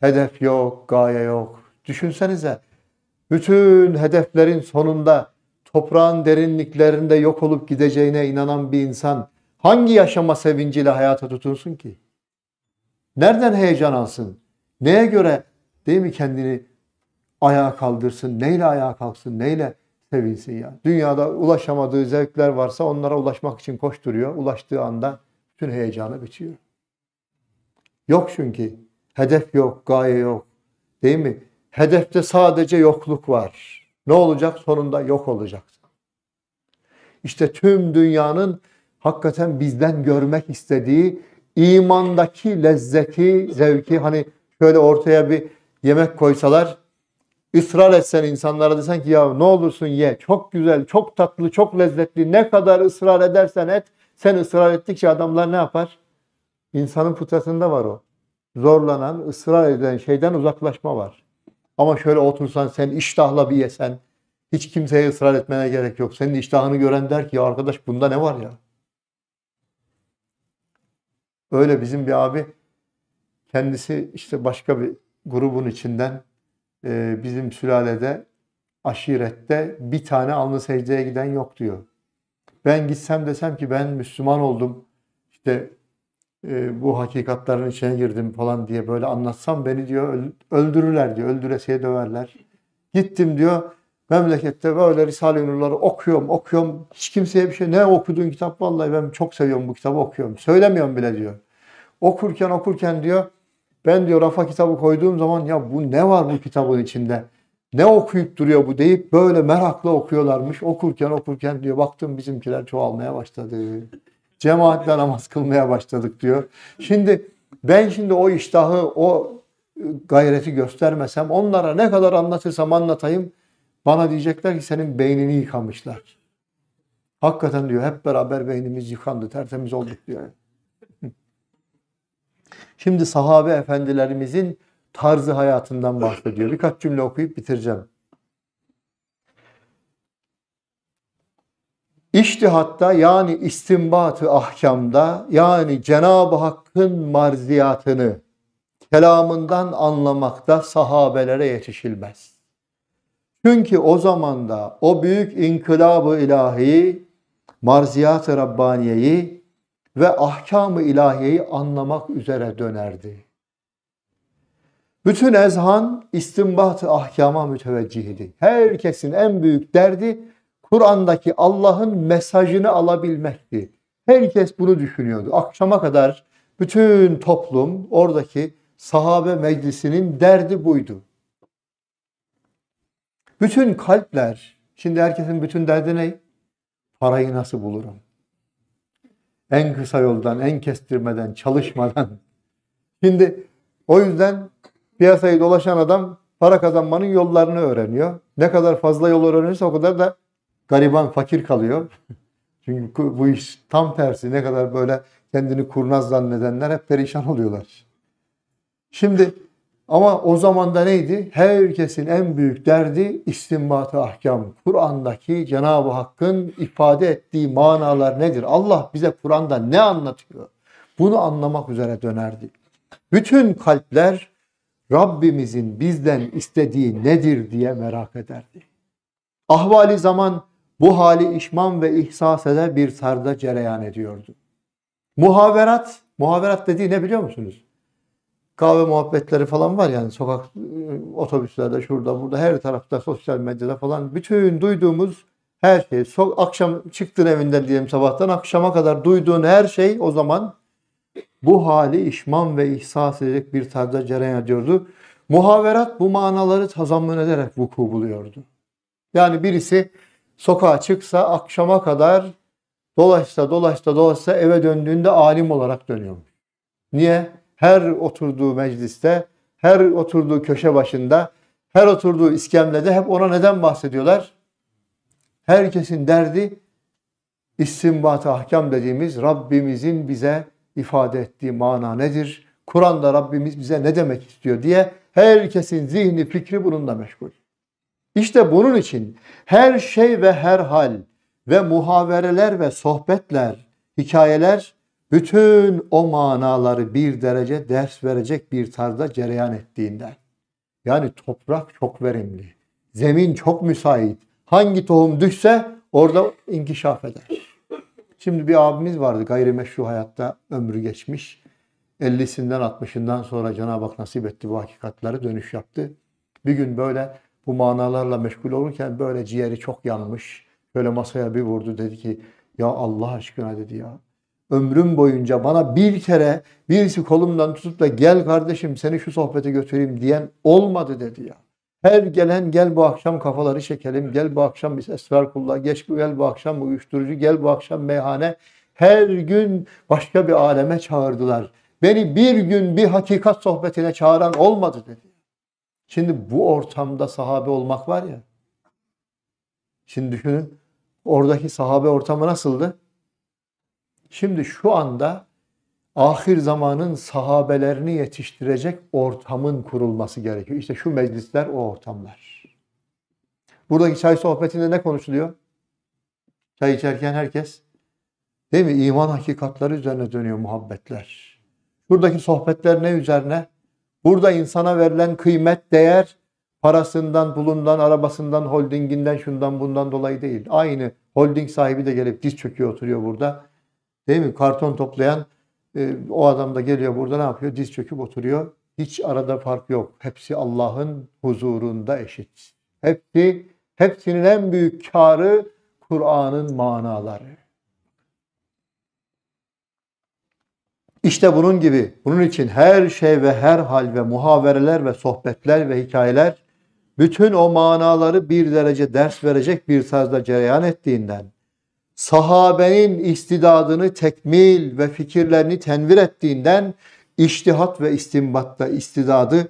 [SPEAKER 1] hedef yok, gaye yok. Düşünsenize, bütün hedeflerin sonunda toprağın derinliklerinde yok olup gideceğine inanan bir insan hangi yaşama sevinciyle hayata tutunsun ki? Nereden heyecan alsın? Neye göre değil mi kendini ayağa kaldırsın? Neyle ayağa kalksın? Neyle sevinsin ya? Dünyada ulaşamadığı zevkler varsa onlara ulaşmak için koşturuyor. Ulaştığı anda bütün heyecanı bitiyor. Yok çünkü. Hedef yok, gaye yok. Değil mi? Hedefte sadece yokluk var. Ne olacak? Sonunda yok olacaksın. İşte tüm dünyanın hakikaten bizden görmek istediği imandaki lezzeti, zevki hani şöyle ortaya bir yemek koysalar ısrar etsen insanlara desen ki ya ne olursun ye çok güzel, çok tatlı, çok lezzetli ne kadar ısrar edersen et sen ısrar ettikçe adamlar ne yapar? İnsanın fıtratında var o. Zorlanan, ısrar eden şeyden uzaklaşma var. Ama şöyle otursan sen iştahla bir yesen hiç kimseye ısrar etmene gerek yok. Senin iştahını gören der ki ya arkadaş bunda ne var ya? Öyle bizim bir abi kendisi işte başka bir grubun içinden e, bizim sülalede aşirette bir tane alnı secdeye giden yok diyor. Ben gitsem desem ki ben Müslüman oldum işte e, bu hakikatların içine girdim falan diye böyle anlatsam beni diyor öldürürler diyor. Öldüresiye döverler. Gittim diyor memlekette böyle Risale-i Nur'ları okuyorum, okuyorum. Hiç kimseye bir şey, ne okudun kitap? Vallahi ben çok seviyorum bu kitabı okuyorum. Söylemiyorum bile diyor. Okurken okurken diyor, ben diyor rafa kitabı koyduğum zaman ya bu ne var bu kitabın içinde? Ne okuyup duruyor bu deyip böyle merakla okuyorlarmış. Okurken okurken diyor baktım bizimkiler çoğalmaya başladı. Cemaatle namaz kılmaya başladık diyor. Şimdi ben şimdi o iştahı, o gayreti göstermesem onlara ne kadar anlatırsam anlatayım bana diyecekler ki senin beynini yıkamışlar. Hakikaten diyor hep beraber beynimiz yıkandı, tertemiz olduk diyor. Şimdi sahabe efendilerimizin tarzı hayatından bahsediyor. Birkaç cümle okuyup bitireceğim. İştihatta yani istimbatı ahkamda yani Cenab-ı Hakk'ın marziyatını kelamından anlamakta sahabelere yetişilmez. Çünkü o zamanda o büyük inkılabı ilahi, marziyat-ı Rabbaniye'yi ve ahkam-ı ilahiyeyi anlamak üzere dönerdi. Bütün ezhan istinbat-ı ahkama müteveccih Herkesin en büyük derdi Kur'an'daki Allah'ın mesajını alabilmekti. Herkes bunu düşünüyordu. Akşama kadar bütün toplum oradaki sahabe meclisinin derdi buydu. Bütün kalpler, şimdi herkesin bütün derdi ne? Parayı nasıl bulurum? En kısa yoldan, en kestirmeden, çalışmadan. Şimdi o yüzden piyasayı dolaşan adam para kazanmanın yollarını öğreniyor. Ne kadar fazla yol öğrenirse o kadar da gariban, fakir kalıyor. Çünkü bu iş tam tersi. Ne kadar böyle kendini kurnaz zannedenler hep perişan oluyorlar. Şimdi ama o zaman da neydi? Herkesin en büyük derdi istinbat-ı ahkam. Kur'an'daki Cenab-ı Hakk'ın ifade ettiği manalar nedir? Allah bize Kur'an'da ne anlatıyor? Bunu anlamak üzere dönerdi. Bütün kalpler Rabbimizin bizden istediği nedir diye merak ederdi. Ahvali zaman bu hali işman ve ihsasede bir sarda cereyan ediyordu. Muhaverat, muhaverat dediği ne biliyor musunuz? kahve muhabbetleri falan var yani sokak e, otobüslerde şurada burada her tarafta sosyal medyada falan bütün duyduğumuz her şey so akşam çıktın evinden diyelim sabahtan akşama kadar duyduğun her şey o zaman bu hali işman ve ihsas edecek bir tarzda cereyan ediyordu. Muhaverat bu manaları tazammın ederek vuku buluyordu. Yani birisi sokağa çıksa akşama kadar dolaşsa dolaşsa dolaşsa eve döndüğünde alim olarak dönüyormuş. Niye? her oturduğu mecliste, her oturduğu köşe başında, her oturduğu iskemlede hep ona neden bahsediyorlar? Herkesin derdi istinbat ahkam dediğimiz Rabbimizin bize ifade ettiği mana nedir? Kur'an'da Rabbimiz bize ne demek istiyor diye herkesin zihni fikri bununla meşgul. İşte bunun için her şey ve her hal ve muhavereler ve sohbetler, hikayeler bütün o manaları bir derece ders verecek bir tarzda cereyan ettiğinden. Yani toprak çok verimli, zemin çok müsait. Hangi tohum düşse orada inkişaf eder. Şimdi bir abimiz vardı gayrimeşru hayatta ömrü geçmiş. 50'sinden 60'ından sonra Cenab-ı Hak nasip etti bu hakikatları dönüş yaptı. Bir gün böyle bu manalarla meşgul olurken böyle ciğeri çok yanmış. Böyle masaya bir vurdu dedi ki ya Allah aşkına dedi ya ömrüm boyunca bana bir kere birisi kolumdan tutup da gel kardeşim seni şu sohbete götüreyim diyen olmadı dedi ya. Her gelen gel bu akşam kafaları çekelim, gel bu akşam biz esrar kullar geç bu gel bu akşam uyuşturucu, gel bu akşam meyhane. Her gün başka bir aleme çağırdılar. Beni bir gün bir hakikat sohbetine çağıran olmadı dedi. Şimdi bu ortamda sahabe olmak var ya. Şimdi düşünün oradaki sahabe ortamı nasıldı? Şimdi şu anda ahir zamanın sahabelerini yetiştirecek ortamın kurulması gerekiyor. İşte şu meclisler o ortamlar. Buradaki çay sohbetinde ne konuşuluyor? Çay içerken herkes değil mi? İman hakikatları üzerine dönüyor muhabbetler. Buradaki sohbetler ne üzerine? Burada insana verilen kıymet, değer parasından, bulundan, arabasından, holdinginden, şundan bundan dolayı değil. Aynı holding sahibi de gelip diz çöküyor oturuyor burada. Değil mi? Karton toplayan e, o adam da geliyor burada ne yapıyor? Diz çöküp oturuyor. Hiç arada fark yok. Hepsi Allah'ın huzurunda eşit. Hepsi hepsinin en büyük karı Kur'an'ın manaları. İşte bunun gibi, bunun için her şey ve her hal ve muhavereler ve sohbetler ve hikayeler bütün o manaları bir derece ders verecek bir tarzda cereyan ettiğinden sahabenin istidadını tekmil ve fikirlerini tenvir ettiğinden iştihat ve istimbatta istidadı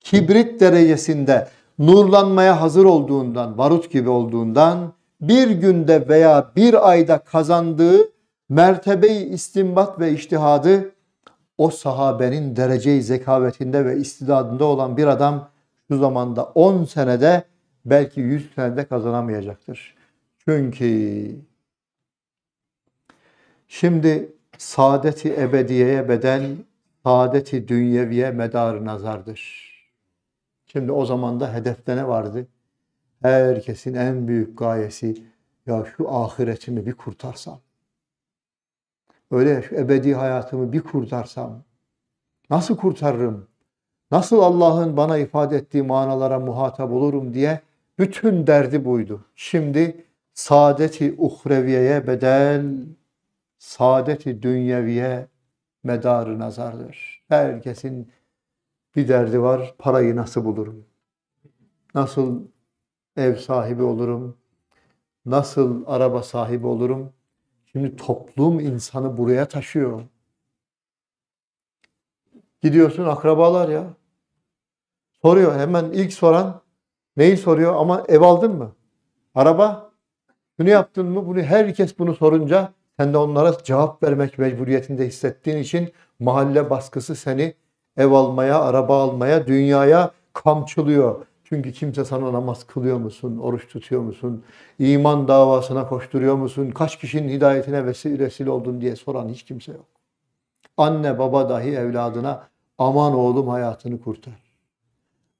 [SPEAKER 1] kibrit derecesinde nurlanmaya hazır olduğundan, barut gibi olduğundan bir günde veya bir ayda kazandığı mertebeyi istimbat ve iştihadı o sahabenin dereceyi zekavetinde ve istidadında olan bir adam şu zamanda 10 senede belki 100 senede kazanamayacaktır. Çünkü Şimdi saadeti ebediyeye bedel, saadeti dünyeviye medar nazardır. Şimdi o zaman da hedefte ne vardı? Herkesin en büyük gayesi ya şu ahiretimi bir kurtarsam. Öyle ya şu ebedi hayatımı bir kurtarsam. Nasıl kurtarırım? Nasıl Allah'ın bana ifade ettiği manalara muhatap olurum diye bütün derdi buydu. Şimdi saadeti uhreviyeye bedel saadeti dünyeviye medarı nazardır. Herkesin bir derdi var. Parayı nasıl bulurum? Nasıl ev sahibi olurum? Nasıl araba sahibi olurum? Şimdi toplum insanı buraya taşıyor. Gidiyorsun akrabalar ya. Soruyor hemen ilk soran neyi soruyor ama ev aldın mı? Araba? Bunu yaptın mı? Bunu herkes bunu sorunca sen de onlara cevap vermek mecburiyetinde hissettiğin için mahalle baskısı seni ev almaya, araba almaya, dünyaya kamçılıyor. Çünkü kimse sana namaz kılıyor musun, oruç tutuyor musun, iman davasına koşturuyor musun, kaç kişinin hidayetine vesile oldun diye soran hiç kimse yok. Anne baba dahi evladına aman oğlum hayatını kurtar.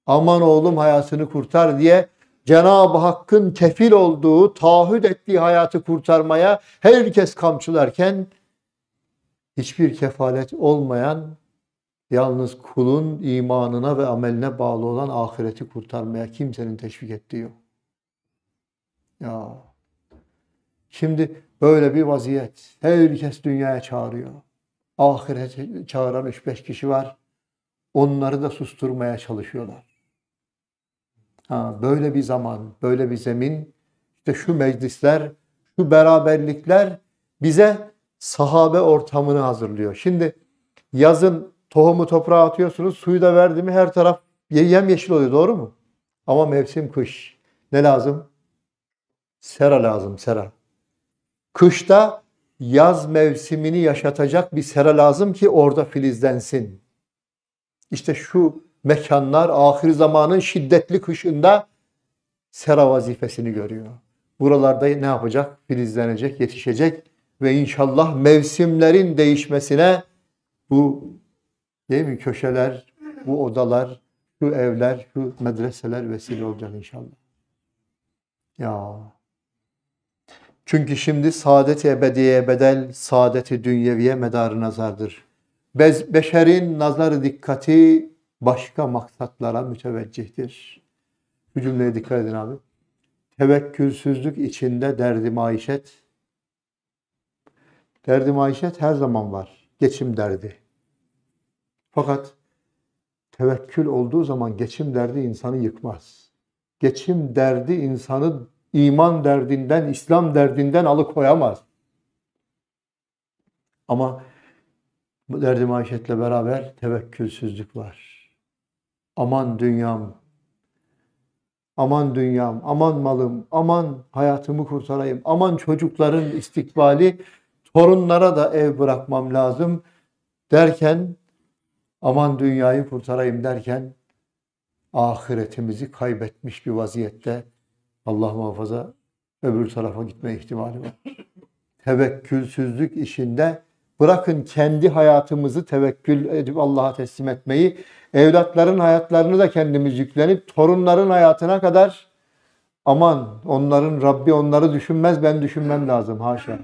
[SPEAKER 1] Aman oğlum hayatını kurtar diye Cenab-ı Hakk'ın kefil olduğu, taahhüt ettiği hayatı kurtarmaya herkes kamçılarken hiçbir kefalet olmayan yalnız kulun imanına ve ameline bağlı olan ahireti kurtarmaya kimsenin teşvik ettiği yok. Ya. Şimdi böyle bir vaziyet. Herkes dünyaya çağırıyor. Ahirete çağıran 3-5 kişi var. Onları da susturmaya çalışıyorlar böyle bir zaman, böyle bir zemin, işte şu meclisler, şu beraberlikler bize sahabe ortamını hazırlıyor. Şimdi yazın tohumu toprağa atıyorsunuz, suyu da verdi mi her taraf yem yeşil oluyor doğru mu? Ama mevsim kış. Ne lazım? Sera lazım, sera. Kışta yaz mevsimini yaşatacak bir sera lazım ki orada filizlensin. İşte şu mekanlar ahir zamanın şiddetli kışında sera vazifesini görüyor. Buralarda ne yapacak? Filizlenecek, yetişecek ve inşallah mevsimlerin değişmesine bu değil mi köşeler, bu odalar, şu evler, şu medreseler vesile olacak inşallah. Ya çünkü şimdi saadet ebediye bedel, saadeti dünyeviye medar nazardır. Bez, beşerin nazarı dikkati başka maksatlara müteveccihtir. Bu cümleye dikkat edin abi. Tevekkülsüzlük içinde derdi maişet. Derdi maişet her zaman var. Geçim derdi. Fakat tevekkül olduğu zaman geçim derdi insanı yıkmaz. Geçim derdi insanı iman derdinden, İslam derdinden alıkoyamaz. Ama bu derdi maişetle beraber tevekkülsüzlük var. Aman dünyam, aman dünyam, aman malım, aman hayatımı kurtarayım, aman çocukların istikbali, torunlara da ev bırakmam lazım derken, aman dünyayı kurtarayım derken ahiretimizi kaybetmiş bir vaziyette Allah muhafaza öbür tarafa gitme ihtimali var. Tevekkülsüzlük işinde bırakın kendi hayatımızı tevekkül edip Allah'a teslim etmeyi Evlatların hayatlarını da kendimiz yüklenip torunların hayatına kadar aman onların Rabbi onları düşünmez ben düşünmem lazım haşa.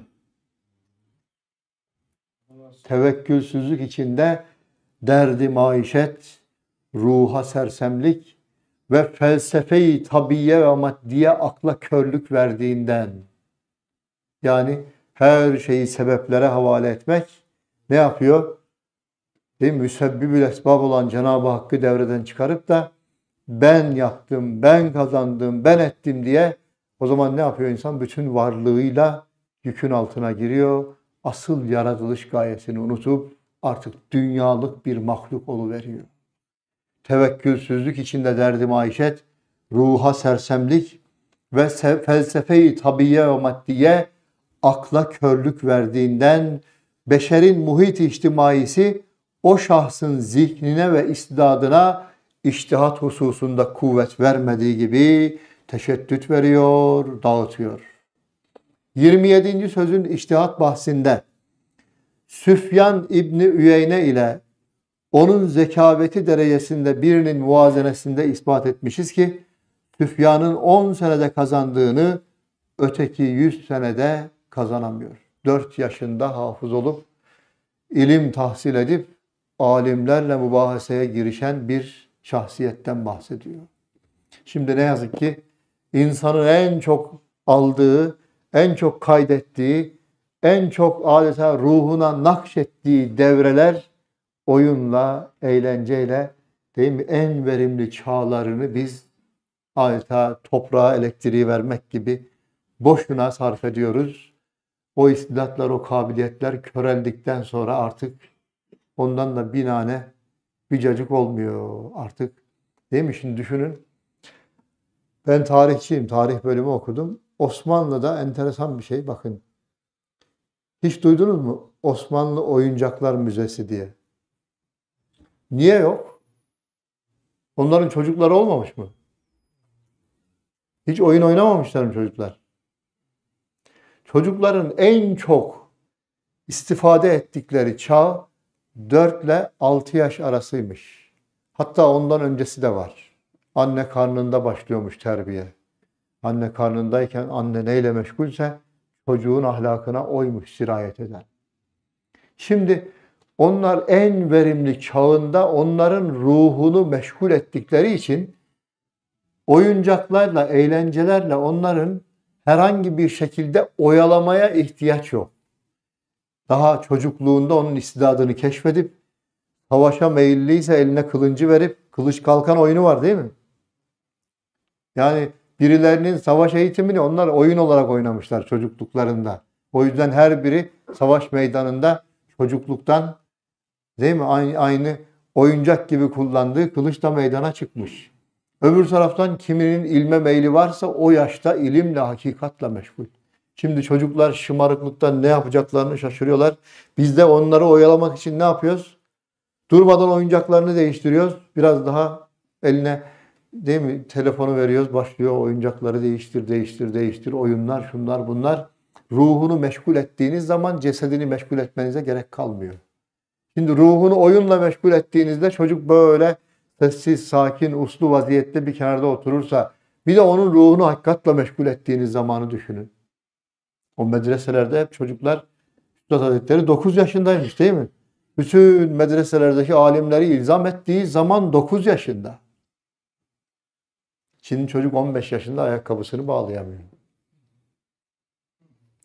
[SPEAKER 1] Tevekkülsüzlük içinde derdi maişet, ruha sersemlik ve felsefeyi tabiye ve maddiye akla körlük verdiğinden yani her şeyi sebeplere havale etmek ne yapıyor? ve müsebbibül esbab olan Cenab-ı Hakk'ı devreden çıkarıp da ben yaptım, ben kazandım, ben ettim diye o zaman ne yapıyor insan? Bütün varlığıyla yükün altına giriyor. Asıl yaratılış gayesini unutup artık dünyalık bir mahluk oluveriyor. Tevekkülsüzlük içinde derdi maişet, ruha sersemlik ve felsefeyi tabiye ve maddiye akla körlük verdiğinden beşerin muhit içtimaisi o şahsın zihnine ve istidadına iştihat hususunda kuvvet vermediği gibi teşeddüt veriyor, dağıtıyor. 27. sözün iştihat bahsinde Süfyan İbni Üyeyne ile onun zekaveti derecesinde birinin muazenesinde ispat etmişiz ki Süfyan'ın 10 senede kazandığını öteki 100 senede kazanamıyor. 4 yaşında hafız olup ilim tahsil edip alimlerle mübahaseye girişen bir şahsiyetten bahsediyor. Şimdi ne yazık ki insanın en çok aldığı, en çok kaydettiği, en çok adeta ruhuna nakşettiği devreler oyunla, eğlenceyle değil mi en verimli çağlarını biz adeta toprağa elektriği vermek gibi boşuna sarf ediyoruz. O istidatlar, o kabiliyetler köreldikten sonra artık Ondan da binane bir cacık olmuyor artık. Değil mi? Şimdi düşünün. Ben tarihçiyim. Tarih bölümü okudum. Osmanlı'da enteresan bir şey bakın. Hiç duydunuz mu? Osmanlı Oyuncaklar Müzesi diye. Niye yok? Onların çocukları olmamış mı? Hiç oyun oynamamışlar mı çocuklar? Çocukların en çok istifade ettikleri çağ 4 ile 6 yaş arasıymış. Hatta ondan öncesi de var. Anne karnında başlıyormuş terbiye. Anne karnındayken anne neyle meşgulse çocuğun ahlakına oymuş sirayet eden. Şimdi onlar en verimli çağında onların ruhunu meşgul ettikleri için oyuncaklarla, eğlencelerle onların herhangi bir şekilde oyalamaya ihtiyaç yok daha çocukluğunda onun istidadını keşfedip savaşa meyilliyse eline kılıncı verip kılıç kalkan oyunu var değil mi? Yani birilerinin savaş eğitimini onlar oyun olarak oynamışlar çocukluklarında. O yüzden her biri savaş meydanında çocukluktan değil mi aynı, aynı oyuncak gibi kullandığı kılıçla meydana çıkmış. Öbür taraftan kiminin ilme meyli varsa o yaşta ilimle, hakikatle meşgul. Şimdi çocuklar şımarıklıktan ne yapacaklarını şaşırıyorlar. Biz de onları oyalamak için ne yapıyoruz? Durmadan oyuncaklarını değiştiriyoruz. Biraz daha eline değil mi telefonu veriyoruz. Başlıyor oyuncakları değiştir, değiştir, değiştir. Oyunlar, şunlar, bunlar. Ruhunu meşgul ettiğiniz zaman cesedini meşgul etmenize gerek kalmıyor. Şimdi ruhunu oyunla meşgul ettiğinizde çocuk böyle sessiz, sakin, uslu vaziyette bir kenarda oturursa bir de onun ruhunu hakikatla meşgul ettiğiniz zamanı düşünün. O medreselerde hep çocuklar Üstad Hazretleri 9 yaşındaymış değil mi? Bütün medreselerdeki alimleri ilzam ettiği zaman 9 yaşında. Şimdi çocuk 15 yaşında ayakkabısını bağlayamıyor.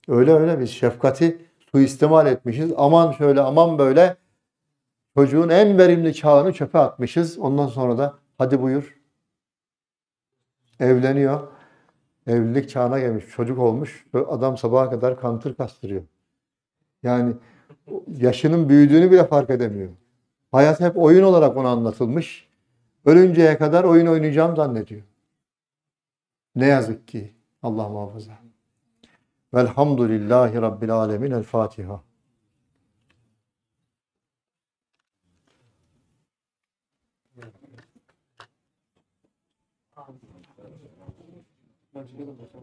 [SPEAKER 1] Öyle öyle biz şefkati suistimal etmişiz. Aman şöyle aman böyle çocuğun en verimli çağını çöpe atmışız. Ondan sonra da hadi buyur. Evleniyor evlilik çağına gelmiş, çocuk olmuş adam sabaha kadar kantır kastırıyor. Yani yaşının büyüdüğünü bile fark edemiyor. Hayat hep oyun olarak ona anlatılmış. Ölünceye kadar oyun oynayacağım zannediyor. Ne yazık ki Allah muhafaza. Velhamdülillahi Rabbil Alemin. El Fatiha. Thank you.